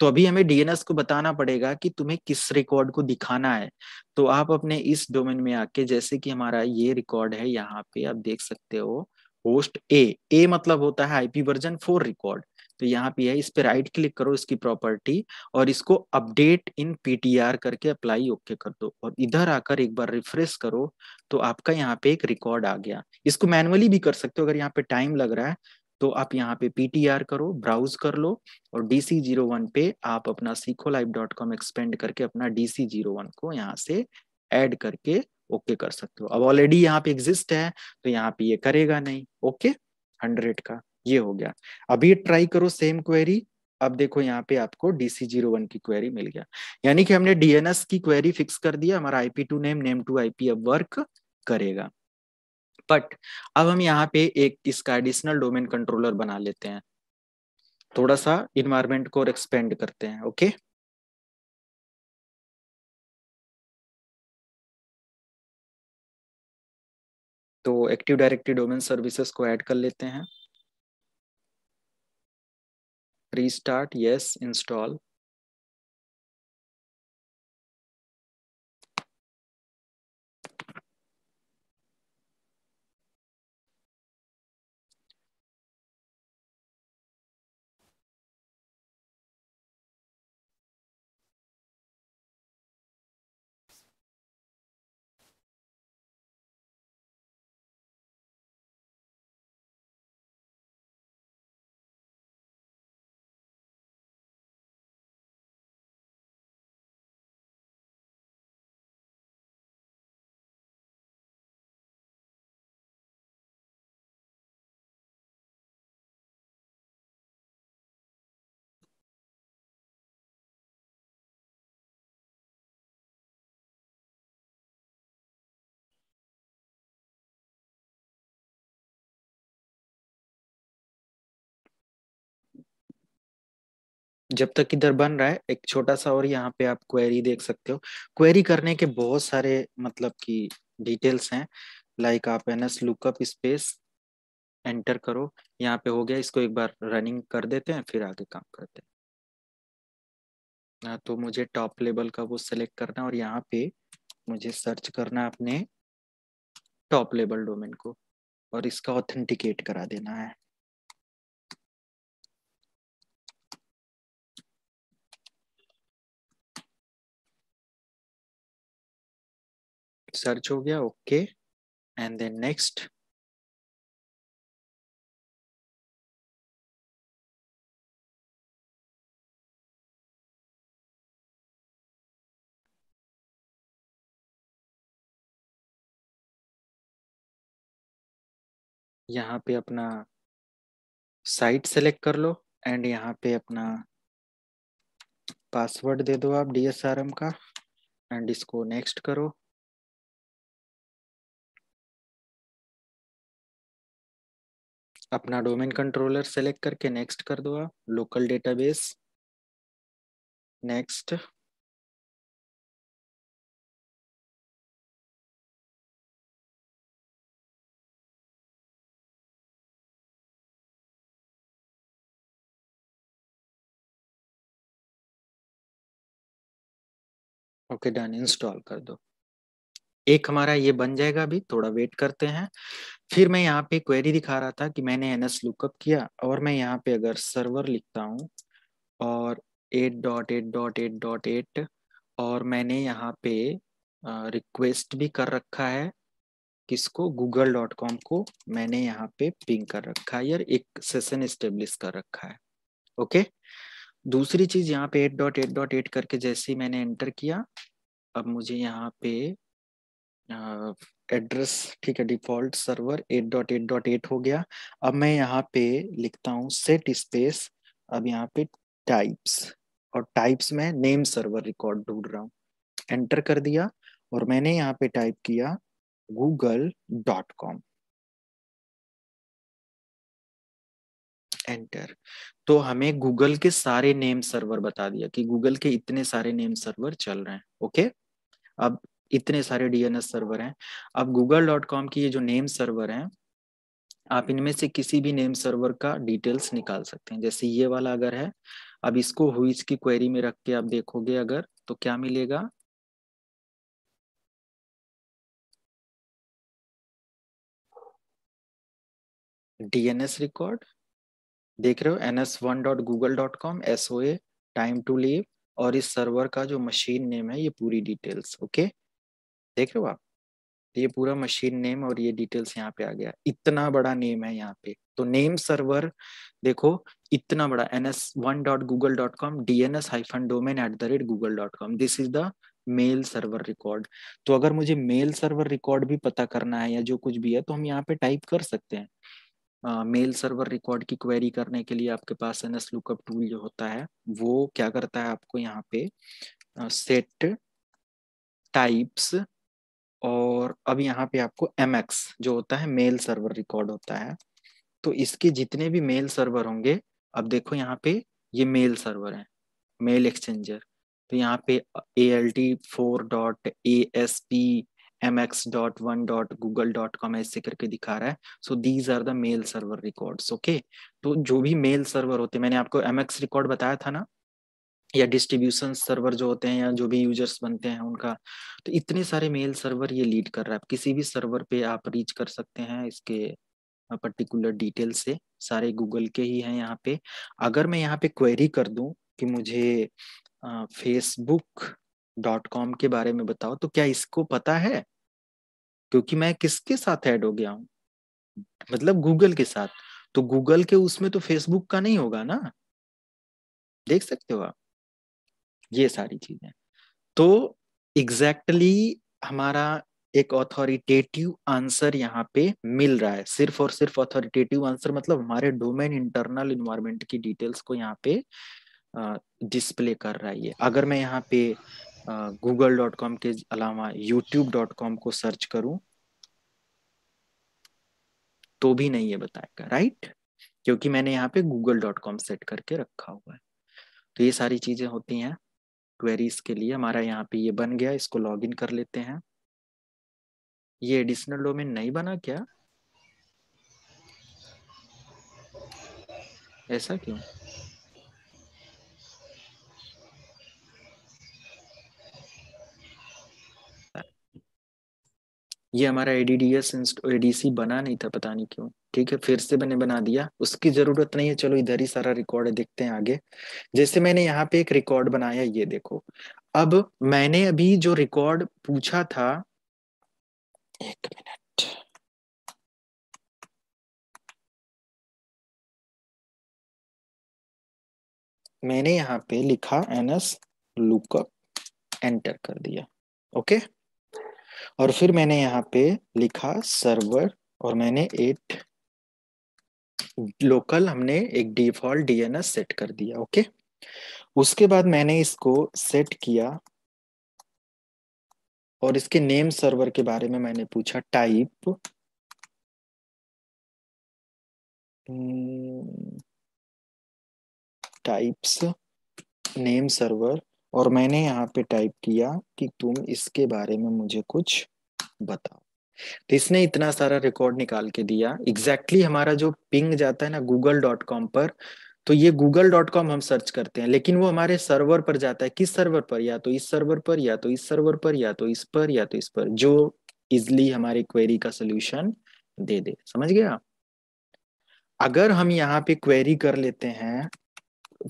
तो अभी हमें डीएनएस को बताना पड़ेगा कि तुम्हें किस रिकॉर्ड को दिखाना है तो आप अपने इस डोमेन में आके जैसे कि हमारा ये रिकॉर्ड है यहाँ पे आप देख सकते हो होस्ट ए ए मतलब होता है आईपी वर्जन फोर रिकॉर्ड तो यहाँ पे है इस पे राइट क्लिक करो इसकी प्रॉपर्टी और इसको अपडेट इन पीटीआर करके अप्लाई ओके कर दो और इधर आकर एक बार रिफ्रेश करो तो आपका यहाँ पे एक रिकॉर्ड आ गया इसको मैनुअली भी कर सकते हो अगर यहाँ पे टाइम लग रहा है तो आप यहाँ पे पीटीआर करो ब्राउज कर लो और डीसी जीरो वन पे आप अपना सीखो लाइव डॉट कॉम एक्सपेंड करके अपना डीसी जीरो वन को यहाँ से ऐड करके ओके कर सकते हो अब ऑलरेडी यहाँ पे एग्जिस्ट है तो यहाँ पे ये करेगा नहीं ओके हंड्रेड का ये हो गया अभी ट्राई करो सेम क्वेरी अब देखो यहाँ पे आपको डीसी जीरो वन की क्वेरी मिल गया यानी कि हमने डीएनएस की क्वेरी फिक्स कर दिया हमारा IP to name name to IP अब वर्क करेगा बट अब हम यहाँ पे एक इसका एडिशनल डोमेन कंट्रोलर बना लेते हैं थोड़ा सा इन्वायरमेंट को एक्सपेंड करते हैं ओके तो एक्टिव डायरेक्टरी डोमेन सर्विसेज को ऐड कर लेते हैं restart yes install जब तक इधर बन रहा है एक छोटा सा और यहाँ पे आप क्वेरी देख सकते हो क्वेरी करने के बहुत सारे मतलब की डिटेल्स हैं लाइक आप N S lookup space enter करो यहाँ पे हो गया इसको एक बार रनिंग कर देते हैं फिर आगे काम करते हैं हाँ, तो मुझे टॉप लेवल का वो सेलेक्ट करना है और यहाँ पे मुझे सर्च करना है अपने टॉप लेवल डोमेन को और इसका ऑथेंटिकेट करा देना है सर्च हो गया ओके एंड देन नेक्स्ट यहाँ पे अपना साइट सेलेक्ट कर लो एंड यहाँ पे अपना पासवर्ड दे दो आप डीएसआरएम का एंड इसको नेक्स्ट करो अपना डोमेन कंट्रोलर सेलेक्ट करके नेक्स्ट कर दो आप local database next okay done install कर दो एक हमारा ये बन जाएगा अभी थोड़ा वेट करते हैं फिर मैं यहाँ पे क्वेरी दिखा रहा था कि मैंने एन एस लुकअप किया और मैं यहाँ पे अगर सर्वर लिखता हूँ और eight dot eight dot eight dot eight और मैंने यहाँ पे रिक्वेस्ट भी कर रखा है किसको गूगल डॉट कॉम को मैंने यहाँ पे पिंग कर रखा है यार एक सेशन स्टेब्लिश कर रखा है ओके दूसरी चीज यहाँ पे eight dot eight dot eight करके जैसे ही मैंने एंटर किया अब मुझे यहाँ पे एड्रेस ठीक है डिफॉल्ट सर्वर 8.8.8 हो गया अब मैं यहाँ पे लिखता हूँ सेट स्पेस अब यहाँ पे टाइप्स और टाइप्स में नेम सर्वर रिकॉर्ड ढूंढ रहा हूँ एंटर कर दिया और मैंने यहाँ पे टाइप किया गूगल डॉट कॉम एंटर तो हमें गूगल के सारे नेम सर्वर बता दिया कि गूगल के इतने सारे नेम सर्वर चल रहे हैं ओके अब इतने सारे डीएनएस सर्वर हैं अब गूगल डॉट कॉम की ये जो नेम सर्वर हैं आप इनमें से किसी भी नेम सर्वर का डिटेल्स निकाल सकते हैं जैसे ये वाला अगर है अब इसको हुईज की क्वेरी में रख के आप देखोगे अगर तो क्या मिलेगा डीएनएस रिकॉर्ड देख रहे हो N S one dot Google dot com S O A time to live और इस सर्वर का जो मशीन नेम है ये पूरी डिटेल्स ओके देख रहे हो आप तो ये पूरा मशीन नेम और ये डिटेल्स यहाँ पे आ गया इतना बड़ा नेम है यहाँ पे तो नेम सर्वर देखो इतना बड़ा N S one dot Google dot com D N S hyphen domain at the rate Google dot com this is the mail server record तो अगर मुझे मेल सर्वर रिकॉर्ड भी पता करना है या जो कुछ भी है तो हम यहाँ पे टाइप कर सकते हैं मेल सर्वर रिकॉर्ड की क्वेरी करने के लिए आपके पास एन एस लुकअप टूल जो होता है वो क्या करता है आपको यहाँ पे सेट टाइप्स और अब यहाँ पे आपको एम जो होता है मेल सर्वर रिकॉर्ड होता है तो इसके जितने भी मेल सर्वर होंगे अब देखो यहाँ पे ये मेल सर्वर है मेल एक्सचेंजर तो यहाँ पे A L T four dot A S P M X dot one dot Google dot com ऐसे करके दिखा रहा है so these are the mail server records okay तो जो भी मेल सर्वर होते मैंने आपको एम एक्स रिकॉर्ड बताया था ना या डिस्ट्रीब्यूशन सर्वर जो होते हैं या जो भी यूजर्स बनते हैं उनका तो इतने सारे मेल सर्वर ये लीड कर रहा है किसी भी सर्वर पे आप रीच कर सकते हैं इसके पर्टिकुलर डिटेल से सारे गूगल के ही हैं यहाँ पे अगर मैं यहाँ पे क्वेरी कर दूं कि मुझे फेसबुक डॉट कॉम के बारे में बताओ तो क्या इसको पता है क्योंकि मैं किसके साथ ऐड हो गया हूँ मतलब गूगल के साथ तो गूगल के उसमें तो फेसबुक का नहीं होगा ना देख सकते हो आप ये सारी चीजें तो एग्जैक्टली exactly हमारा एक ऑथोरिटेटिव आंसर यहाँ पे मिल रहा है सिर्फ और सिर्फ ऑथोरिटेटिव आंसर मतलब हमारे डोमेन इंटरनल इन्वायरमेंट की डिटेल्स को यहाँ पे डिस्प्ले कर रहा है ये अगर मैं यहाँ पे गूगल डॉट कॉम के अलावा यूट्यूब डॉट कॉम को सर्च करूं तो भी नहीं ये बताएगा राइट क्योंकि मैंने यहाँ पे गूगल डॉट कॉम सेट करके रखा हुआ है तो ये सारी चीजें होती हैं क्वेरीज के लिए हमारा यहाँ पे ये बन गया इसको लॉगिन कर लेते हैं ये एडिशनल डोमेन नहीं बना क्या ऐसा क्यों ये हमारा एडीडीएस एडीसी बना नहीं था पता नहीं क्यों ठीक है फिर से मैंने बना दिया उसकी जरूरत नहीं है चलो इधर ही सारा रिकॉर्ड है देखते हैं आगे जैसे मैंने यहाँ पे एक रिकॉर्ड बनाया ये देखो अब मैंने अभी जो रिकॉर्ड पूछा था एक मिनट मैंने यहाँ पे लिखा एन एस लुकअप एंटर कर दिया ओके और फिर मैंने यहाँ पे लिखा सर्वर और मैंने एट लोकल हमने एक डिफॉल्ट डीएनएस सेट कर दिया ओके उसके बाद मैंने इसको सेट किया और इसके नेम सर्वर के बारे में मैंने पूछा टाइप टाइप्स नेम सर्वर और मैंने यहाँ पे टाइप किया कि तुम इसके बारे में मुझे कुछ बताओ तो इसने इतना सारा रिकॉर्ड निकाल के दिया एग्जैक्टली exactly हमारा जो पिंग जाता है ना गूगल डॉट कॉम पर तो ये गूगल डॉट कॉम हम सर्च करते हैं लेकिन वो हमारे सर्वर पर जाता है किस सर्वर पर या तो इस सर्वर पर या तो इस सर्वर पर या तो इस पर या तो इस पर जो इजली हमारे क्वेरी का सोल्यूशन दे दे समझ गया अगर हम यहाँ पे क्वेरी कर लेते हैं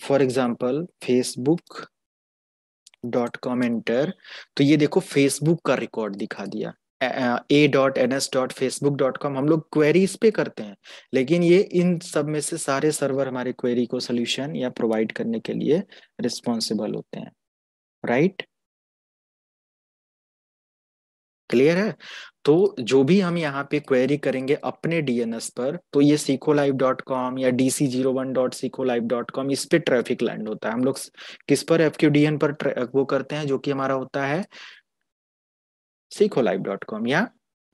for example Facebook dot com enter तो ये देखो फेसबुक का रिकॉर्ड दिखा दिया A dot N S dot Facebook dot com हम लोग क्वेरीज पे करते हैं लेकिन ये इन सब में से सारे सर्वर हमारे क्वेरी को सोल्यूशन या प्रोवाइड करने के लिए रिस्पॉन्सिबल होते हैं राइट right? क्लियर है तो जो भी हम यहाँ पे क्वेरी करेंगे अपने डीएनएस पर तो ये सीखो लाइव डॉट कॉम या D C zero one dot Seekho live dot com इस पे ट्रैफिक लैंड होता है हम लोग किस पर एफ क्यू डी एन पर वो करते हैं जो कि हमारा होता है सीखो लाइव डॉट कॉम या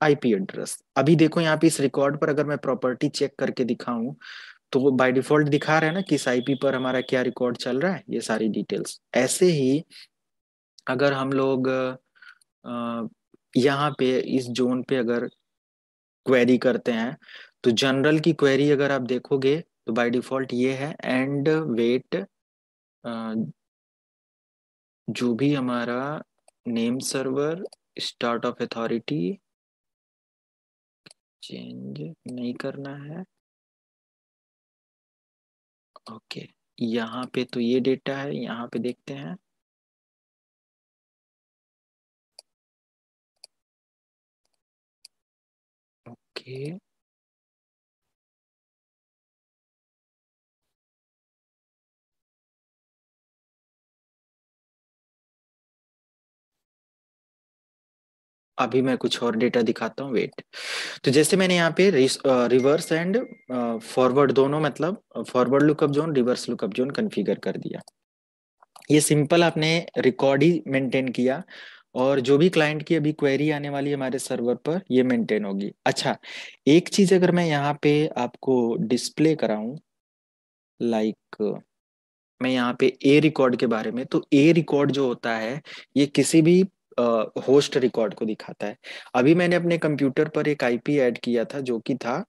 आईपी एड्रेस अभी देखो यहाँ पे इस रिकॉर्ड पर अगर मैं प्रॉपर्टी चेक करके दिखाऊं तो बाय डिफॉल्ट दिखा रहा है ना किस आईपी पर हमारा क्या रिकॉर्ड चल रहा है ये सारी डिटेल्स ऐसे ही अगर हम लोग यहाँ पे इस जोन पे अगर क्वेरी करते हैं तो जनरल की क्वेरी अगर आप देखोगे तो बाय डिफॉल्ट ये है एंड वेट जो भी हमारा name server start of authority change नहीं करना है ओके यहाँ पे तो ये डेटा है यहाँ पे देखते हैं ओके okay. अभी मैं कुछ और डेटा दिखाता हूँ वेट तो जैसे मैंने यहाँ पे रिवर्स एंड फॉरवर्ड दोनों मतलब forward lookup zone reverse lookup zone configure कर दिया ये सिंपल आपने रिकॉर्ड ही मेंटेन किया और जो भी क्लाइंट की अभी क्वेरी आने वाली है हमारे सर्वर पर ये मेंटेन होगी अच्छा एक चीज अगर मैं यहाँ पे आपको डिस्प्ले कराऊं लाइक मैं यहाँ पे ए रिकॉर्ड के बारे में तो ए रिकॉर्ड जो होता है ये किसी भी होस्ट रिकॉर्ड को दिखाता है अभी मैंने अपने कंप्यूटर पर एक आईपी ऐड किया था जो कि था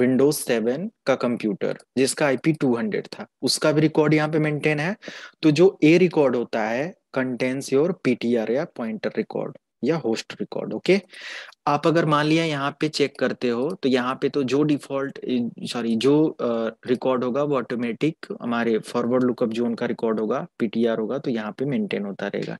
विंडोज सेवन का कंप्यूटर जिसका आईपी 200 था उसका भी रिकॉर्ड यहाँ पे मेंटेन है तो जो ए रिकॉर्ड होता है कंटेंस योर पीटीआर या पॉइंटर रिकॉर्ड या होस्ट रिकॉर्ड ओके आप अगर मान लिया यहाँ पे चेक करते हो तो यहाँ पे तो जो डिफॉल्ट सॉरी जो रिकॉर्ड होगा वो ऑटोमेटिक हमारे फॉरवर्ड लुकअप जोन का रिकॉर्ड होगा पीटीआर होगा तो यहाँ पे मेंटेन होता रहेगा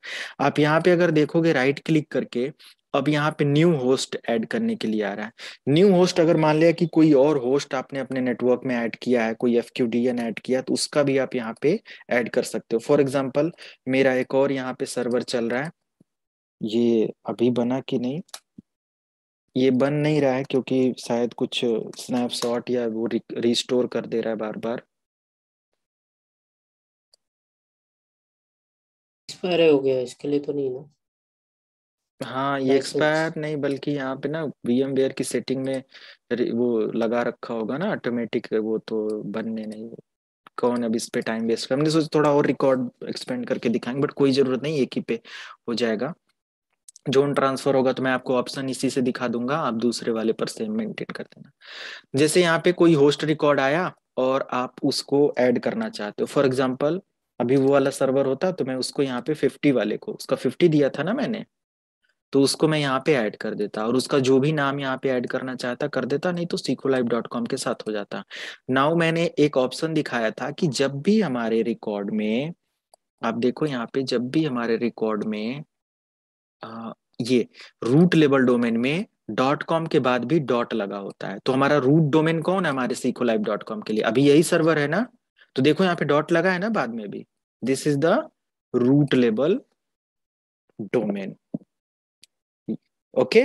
आप यहाँ पे अगर देखोगे राइट क्लिक करके अब यहाँ पे न्यू होस्ट ऐड करने के लिए आ रहा है न्यू होस्ट अगर मान लिया कि कोई और होस्ट आपने अपने नेटवर्क में ऐड किया है कोई F Q D N add किया तो उसका भी आप यहाँ पे ऐड कर सकते हो फॉर एग्जाम्पल मेरा एक और यहाँ पे सर्वर चल रहा है ये अभी बना कि नहीं ये बन नहीं रहा है क्योंकि शायद कुछ स्नैपशॉट या वो रिस्टोर कर दे रहा है बार बार एक्सपायर हो गया इसके लिए तो नहीं ना हाँ ये एक्सपायर नहीं बल्कि यहाँ पे ना वीएमवेयर की सेटिंग में वो लगा रखा होगा ना ऑटोमेटिक वो तो बनने नहीं कौन अब इस पे टाइम वेस्ट कर हमने सोचा थोड़ा और रिकॉर्ड एक्सपेंड करके दिखाएंगे बट कोई जरूरत नहीं एक ही पे हो जाएगा जोन ट्रांसफर होगा तो मैं आपको ऑप्शन इसी से दिखा दूंगा आप दूसरे वाले पर सेम मेंटेन कर देना जैसे यहाँ पे कोई होस्ट रिकॉर्ड आया और आप उसको ऐड करना चाहते हो फॉर एग्जाम्पल अभी वो वाला सर्वर होता तो मैं उसको यहाँ पे फिफ्टी वाले को उसका 50 दिया था ना मैंने तो उसको मैं यहाँ पे ऐड कर देता और उसका जो भी नाम यहाँ पे ऐड करना चाहता कर देता नहीं तो लाइव डॉट कॉम के साथ हो जाता नाउ मैंने एक ऑप्शन दिखाया था कि जब भी हमारे रिकॉर्ड में आप देखो यहाँ पे जब भी हमारे रिकॉर्ड में ये रूट लेवल डोमेन में डॉट कॉम के बाद भी डॉट लगा होता है तो हमारा रूट डोमेन कौन है हमारे सीखो लाइव डॉट कॉम के लिए अभी यही सर्वर है ना तो देखो यहाँ पे डॉट लगा है ना बाद में भी this is the root level domain okay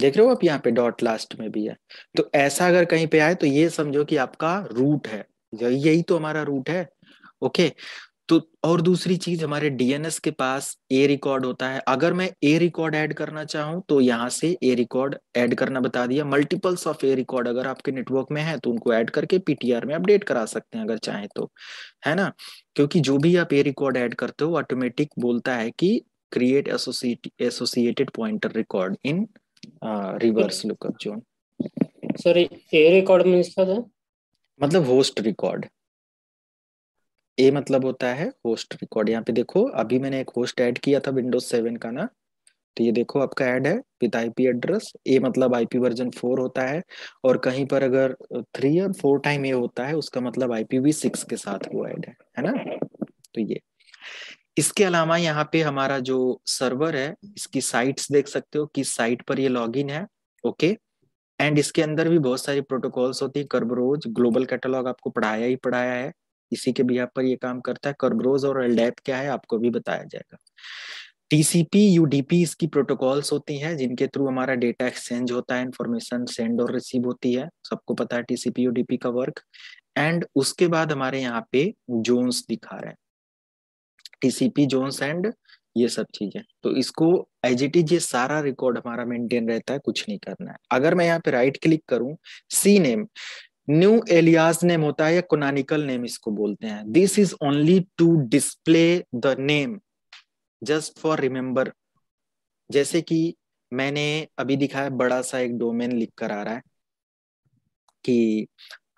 देख रहे हो आप यहाँ पे डॉट लास्ट में भी है तो ऐसा अगर कहीं पे आए तो ये समझो कि आपका रूट है यही तो हमारा रूट है ओके तो और दूसरी चीज हमारे डीएनएस के पास ए रिकॉर्ड होता है अगर मैं ए रिकॉर्ड ऐड करना चाहूं तो यहाँ से ए रिकॉर्ड ऐड करना बता दिया मल्टीपल्स ऑफ ए रिकॉर्ड अगर आपके नेटवर्क में है तो उनको ऐड करके पीटीआर में अपडेट करा सकते हैं अगर चाहें तो है ना क्योंकि जो भी आप ए रिकॉर्ड ऐड करते हो ऑटोमेटिक बोलता है कि create associated pointer record in reverse lookup zone sorry A record मतलब होस्ट रिकॉर्ड ए मतलब होता है होस्ट रिकॉर्ड यहाँ पे देखो अभी मैंने एक होस्ट ऐड किया था विंडोज सेवन का ना तो ये देखो आपका ऐड है विद आईपी एड्रेस ए मतलब आईपी वर्जन फोर होता है और कहीं पर अगर थ्री और फोर टाइम ए होता है उसका मतलब आईपीवी सिक्स के साथ वो ऐड है है ना तो ये इसके अलावा यहाँ पे हमारा जो सर्वर है इसकी साइट्स देख सकते हो किस साइट पर ये लॉगिन है ओके एंड इसके अंदर भी बहुत सारी प्रोटोकॉल्स होती है कर्बरोज ग्लोबल कैटलॉग आपको पढ़ाया ही पढ़ाया है इसी के बिहार पर ये काम करता है कर्बरोज और एलडेप क्या है आपको भी बताया जाएगा टीसीपी यूडीपी इसकी प्रोटोकॉल्स होती हैं जिनके थ्रू हमारा डेटा एक्सचेंज होता है इन्फॉर्मेशन सेंड और रिसीव होती है सबको पता है टीसीपी यूडीपी का वर्क एंड उसके बाद हमारे यहाँ पे जोन्स दिखा रहे हैं टीसीपी जोन्स एंड ये सब चीजें तो इसको एजीटी इट ये सारा रिकॉर्ड हमारा मेंटेन रहता है कुछ नहीं करना है अगर मैं यहाँ पे राइट क्लिक करूं C name new alias name होता है या कोनानिकल नेम इसको बोलते हैं this is only to display the name just for remember जैसे कि मैंने अभी दिखाया बड़ा सा एक डोमेन लिख कर आ रहा है कि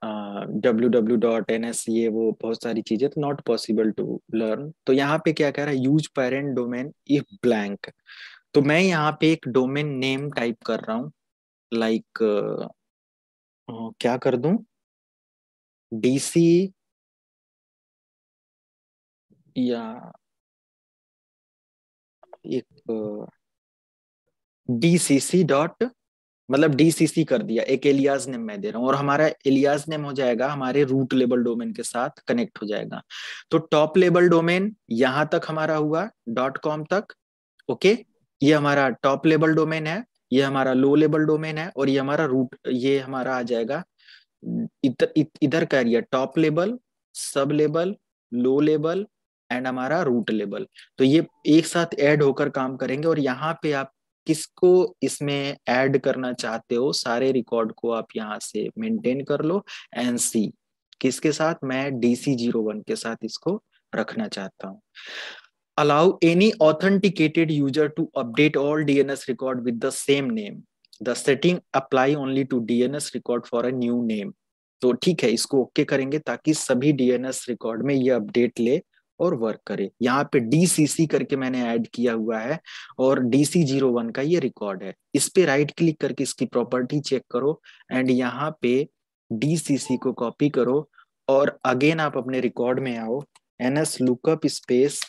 W W dot N S ये वो बहुत सारी चीजें तो नॉट पॉसिबल टू लर्न तो यहाँ पे क्या कह रहा है use parent domain if blank तो मैं यहाँ पे एक डोमेन नेम टाइप कर रहा हूँ लाइक like, क्या कर दूं डीसी या एक डीसीसी डॉट मतलब डीसीसी कर दिया एक एलियाज नेम मैं दे रहा हूं और हमारा एलियाज नेम हो जाएगा हमारे रूट लेवल डोमेन के साथ कनेक्ट हो जाएगा तो टॉप लेवल डोमेन यहां तक हमारा हुआ डॉट कॉम तक ओके ये हमारा टॉप लेवल डोमेन है ये हमारा लो लेवल डोमेन है और ये हमारा रूट ये हमारा आ जाएगा इधर कह रही है top level sub level low level and हमारा रूट लेवल तो ये एक साथ ऐड होकर काम करेंगे और यहाँ पे आप किसको इसमें ऐड करना चाहते हो सारे रिकॉर्ड को आप यहाँ से मेंटेन कर लो एंड सी किसके साथ मैं डीसी जीरो वन के साथ इसको रखना चाहता हूँ allow any authenticated user to update all DNS record with the same name. The setting apply only to DNS record for a new name. तो ठीक है इसको ओके okay करेंगे ताकि सभी डीएनएस रिकॉर्ड में ये अपडेट ले और वर्क करे यहाँ पे डीसीसी करके मैंने ऐड किया हुआ है और डीसी जीरो वन का ये रिकॉर्ड है इस पे राइट क्लिक करके इसकी प्रॉपर्टी चेक करो एंड यहाँ पे डीसीसी को कॉपी करो और अगेन आप अपने रिकॉर्ड में आओ N S lookup space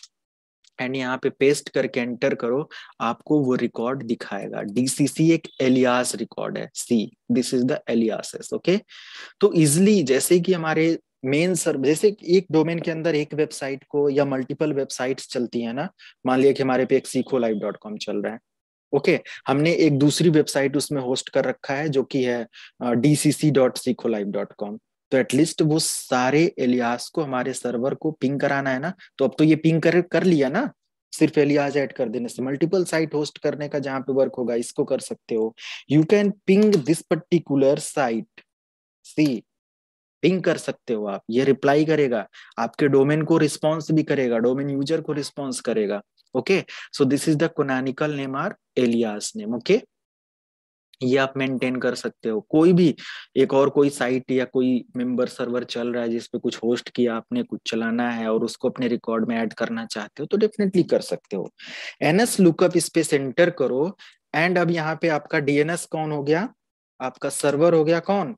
and यहाँ पे पेस्ट करके एंटर करो आपको वो रिकॉर्ड दिखाएगा डीसीसी एक एलियास रिकॉर्ड है see this is the alias okay तो इजिली जैसे कि हमारे मेन सर जैसे एक डोमेन के अंदर एक वेबसाइट को या मल्टीपल वेबसाइट्स चलती है ना मान लिया कि हमारे पे एक सीखो लाइव डॉट कॉम चल रहा है ओके okay, हमने एक दूसरी वेबसाइट उसमें होस्ट कर रखा है जो कि है DCC dot Seekho live dot com तो एटलीस्ट वो सारे एलियास को हमारे सर्वर को पिंग कराना है ना तो अब तो ये पिंग कर कर लिया ना सिर्फ एलियाज ऐड कर देने से मल्टीपल साइट होस्ट करने का जहां पे वर्क होगा इसको कर सकते हो you can ping this particular site see ping कर सकते हो आप ये रिप्लाई करेगा आपके डोमेन को रिस्पॉन्स भी करेगा डोमेन यूजर को रिस्पॉन्स करेगा okay so this is the canonical name or alias name okay ये आप मेंटेन कर सकते हो कोई भी एक और कोई साइट या कोई मेंबर सर्वर चल रहा है जिसपे कुछ होस्ट किया आपने कुछ चलाना है और उसको अपने रिकॉर्ड में ऐड करना चाहते हो तो डेफिनेटली कर सकते हो एनएस लुकअप इस पे सेंटर करो एंड अब यहाँ पे आपका डीएनएस कौन हो गया आपका सर्वर हो गया कौन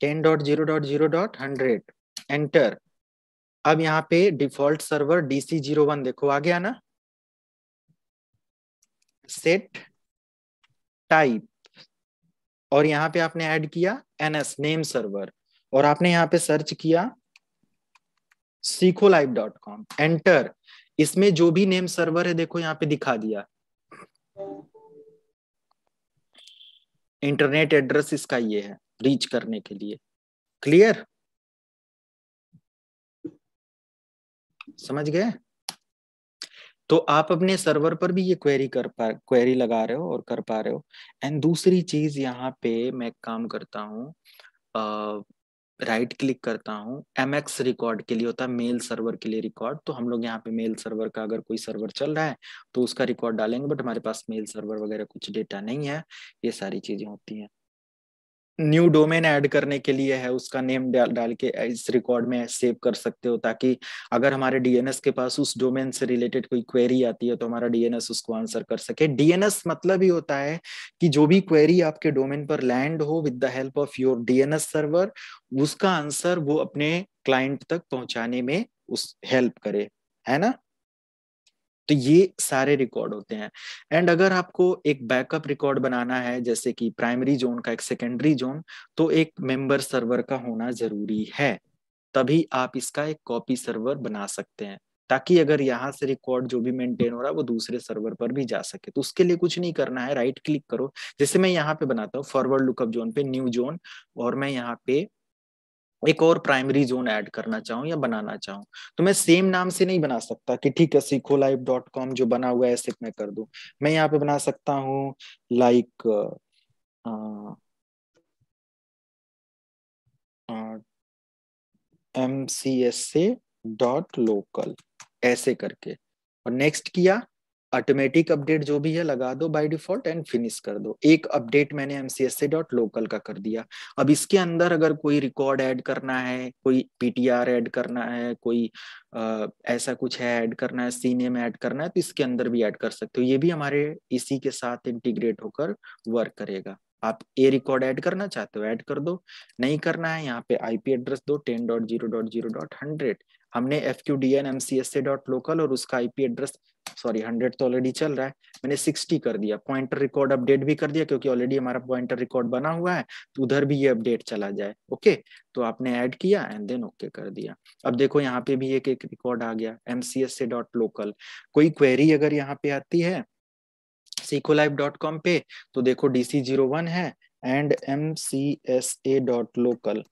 ten dot zero dot zero dot hundred enter अब यहाँ पे default server DC zero one देखो आ गया ना सेट टाइप और यहाँ पे आपने ऐड किया एनएस नेम सर्वर और आपने यहाँ पे सर्च किया सीखो लाइव डॉट कॉम एंटर इसमें जो भी नेम सर्वर है देखो यहाँ पे दिखा दिया इंटरनेट एड्रेस इसका ये है रीच करने के लिए क्लियर समझ गए तो आप अपने सर्वर पर भी ये क्वेरी कर पा क्वेरी लगा रहे हो और कर पा रहे हो एंड दूसरी चीज यहाँ पे मैं काम करता हूँ राइट क्लिक करता हूँ एम एक्स रिकॉर्ड के लिए होता है मेल सर्वर के लिए रिकॉर्ड तो हम लोग यहाँ पे मेल सर्वर का अगर कोई सर्वर चल रहा है तो उसका रिकॉर्ड डालेंगे बट हमारे पास मेल सर्वर वगैरह कुछ डेटा नहीं है ये सारी चीजें होती हैं न्यू डोमेन ऐड करने के लिए है उसका नेम डाल डाल के इस रिकॉर्ड में सेव कर सकते हो ताकि अगर हमारे डीएनएस के पास उस डोमेन से रिलेटेड कोई क्वेरी आती है तो हमारा डीएनएस उसको आंसर कर सके डीएनएस मतलब ही होता है कि जो भी क्वेरी आपके डोमेन पर लैंड हो with the help of your DNS server उसका आंसर वो अपने क्लाइंट तक पहुंचाने में उस हेल्प करे है ना तो ये सारे रिकॉर्ड होते हैं एंड अगर आपको एक बैकअप रिकॉर्ड बनाना है जैसे कि प्राइमरी जोन का एक सेकेंडरी जोन तो एक मेंबर सर्वर का होना जरूरी है तभी आप इसका एक कॉपी सर्वर बना सकते हैं ताकि अगर यहाँ से रिकॉर्ड जो भी मेंटेन हो रहा है वो दूसरे सर्वर पर भी जा सके तो उसके लिए कुछ नहीं करना है राइट क्लिक करो जैसे मैं यहाँ पे बनाता हूँ फॉरवर्ड लुकअप जोन पे न्यू जोन और मैं यहाँ पे एक और प्राइमरी जोन ऐड करना चाहूँ या बनाना चाहूँ तो मैं सेम नाम से नहीं बना सकता कि ठीक है सीखो लाइव डॉट कॉम जो बना हुआ है ऐसे मैं कर दू मैं यहाँ पे बना सकता हूँ like M C S A dot local ऐसे करके और नेक्स्ट किया ऑटोमेटिक अपडेट जो भी है लगा दो बाय डिफॉल्ट एंड फिनिश कर दो एक अपडेट मैंने एमसीएसए डॉट लोकल का कर दिया अब इसके अंदर अगर कोई रिकॉर्ड ऐड करना है कोई पीटीआर ऐड करना है कोई आ, ऐसा कुछ है ऐड करना है सीने में ऐड करना है तो इसके अंदर भी ऐड कर सकते हो ये भी हमारे इसी के साथ इंटीग्रेट होकर वर्क करेगा आप ए रिकॉर्ड ऐड करना चाहते हो ऐड कर दो नहीं करना है यहाँ पे आईपी एड्रेस दो ten dot zero dot zero dot hundred हमने F Q D N M C S A dot local और उसका आईपी एड्रेस सॉरी हंड्रेड तो ऑलरेडी चल रहा है मैंने सिक्सटी कर दिया पॉइंटर रिकॉर्ड अपडेट भी कर दिया क्योंकि ऑलरेडी हमारा पॉइंटर रिकॉर्ड बना हुआ है तो उधर भी ये अपडेट चला जाए ओके तो आपने ऐड किया एंड देन ओके कर दिया अब देखो यहाँ पे भी एक एक रिकॉर्ड आ गया एमसीएस से डॉट लोकल कोई क्वेरी अगर यहाँ पे आती है सीकोलाइव डॉट कॉम पे तो देखो डीसी जीरो वन है and M C S A dot local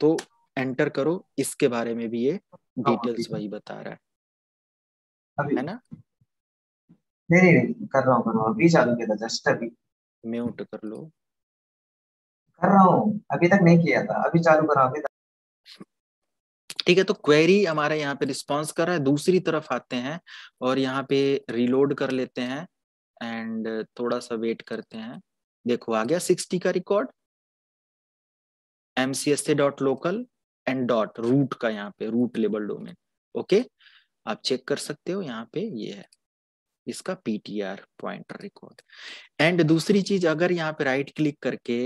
तो एंटर करो इसके बारे में भी ये डिटेल्स हाँ, हाँ, वही बता रहा है है ना नहीं नहीं कर रहा हूँ कर रहा हूँ अभी चालू किया था जस्ट अभी म्यूट कर लो कर रहा हूँ अभी तक नहीं किया था अभी चालू कर रहा हूँ ठीक है तो क्वेरी हमारे यहाँ पे रिस्पॉन्स कर रहा है दूसरी तरफ आते हैं और यहाँ पे रिलोड कर लेते हैं एंड थोड़ा सा वेट करते हैं देखो आ गया सिक्सटी का record M dot local and dot root का यहाँ पे रूट लेबल डोमेन ओके आप चेक कर सकते हो यहाँ पे ये यह है इसका पीटीआर पॉइंटर रिकॉर्ड एंड दूसरी चीज अगर यहाँ पे राइट क्लिक करके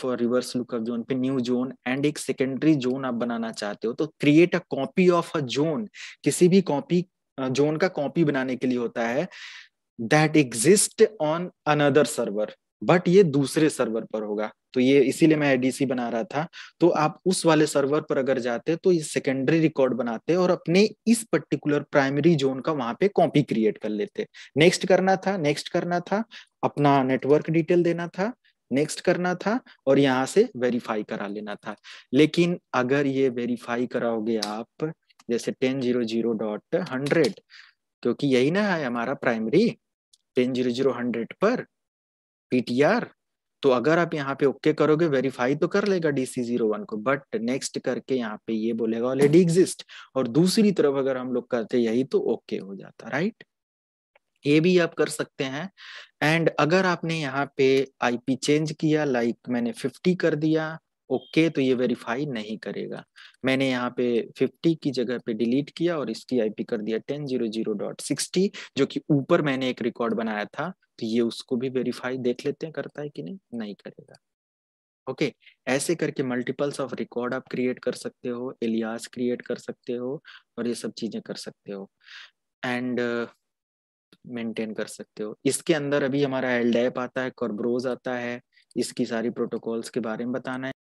फॉर रिवर्स लुकअप जोन पे न्यू जोन एंड एक सेकेंडरी जोन आप बनाना चाहते हो तो create a copy of a zone किसी भी कॉपी जोन का कॉपी बनाने के लिए होता है that exist on another server but ये दूसरे सर्वर पर होगा तो ये इसीलिए मैं एडीसी बना रहा था तो आप उस वाले सर्वर पर अगर जाते तो ये सेकेंडरी रिकॉर्ड बनाते और अपने इस पर्टिकुलर प्राइमरी जोन का वहां पे कॉपी क्रिएट कर लेते नेक्स्ट करना था नेक्स्ट करना था अपना नेटवर्क डिटेल देना था नेक्स्ट करना था और यहाँ से वेरीफाई करा लेना था लेकिन अगर ये वेरीफाई कराओगे आप जैसे ten zero zero dot hundred क्योंकि यही ना है हमारा primary ten zero zero hundred पर पीटीआर तो अगर आप यहाँ पे ओके करोगे वेरीफाई तो कर लेगा डीसी जीरो वन को बट नेक्स्ट करके यहाँ पे ये बोलेगा ऑलरेडी एग्जिस्ट और दूसरी तरफ अगर हम लोग करते यही तो ओके हो जाता राइट ये भी आप कर सकते हैं एंड अगर आपने यहाँ पे आईपी चेंज किया लाइक like मैंने 50 कर दिया ओके okay, तो ये वेरीफाई नहीं करेगा मैंने यहाँ पे 50 की जगह पे डिलीट किया और इसकी आईपी कर दिया सिक्सटी जो कि ऊपर मैंने एक रिकॉर्ड बनाया था तो ये उसको भी वेरीफाई देख लेते हैं करता है कि नहीं नहीं करेगा ओके okay, ऐसे करके मल्टीपल्स ऑफ रिकॉर्ड आप क्रिएट कर सकते हो एलियास क्रिएट कर सकते हो और ये सब चीजें कर सकते हो एंड मेंटेन uh, कर सकते हो इसके अंदर अभी हमारा एलडेप आता है कॉर्ब्रोज आता है इसकी सारी प्रोटोकॉल्स के बारे में बताना है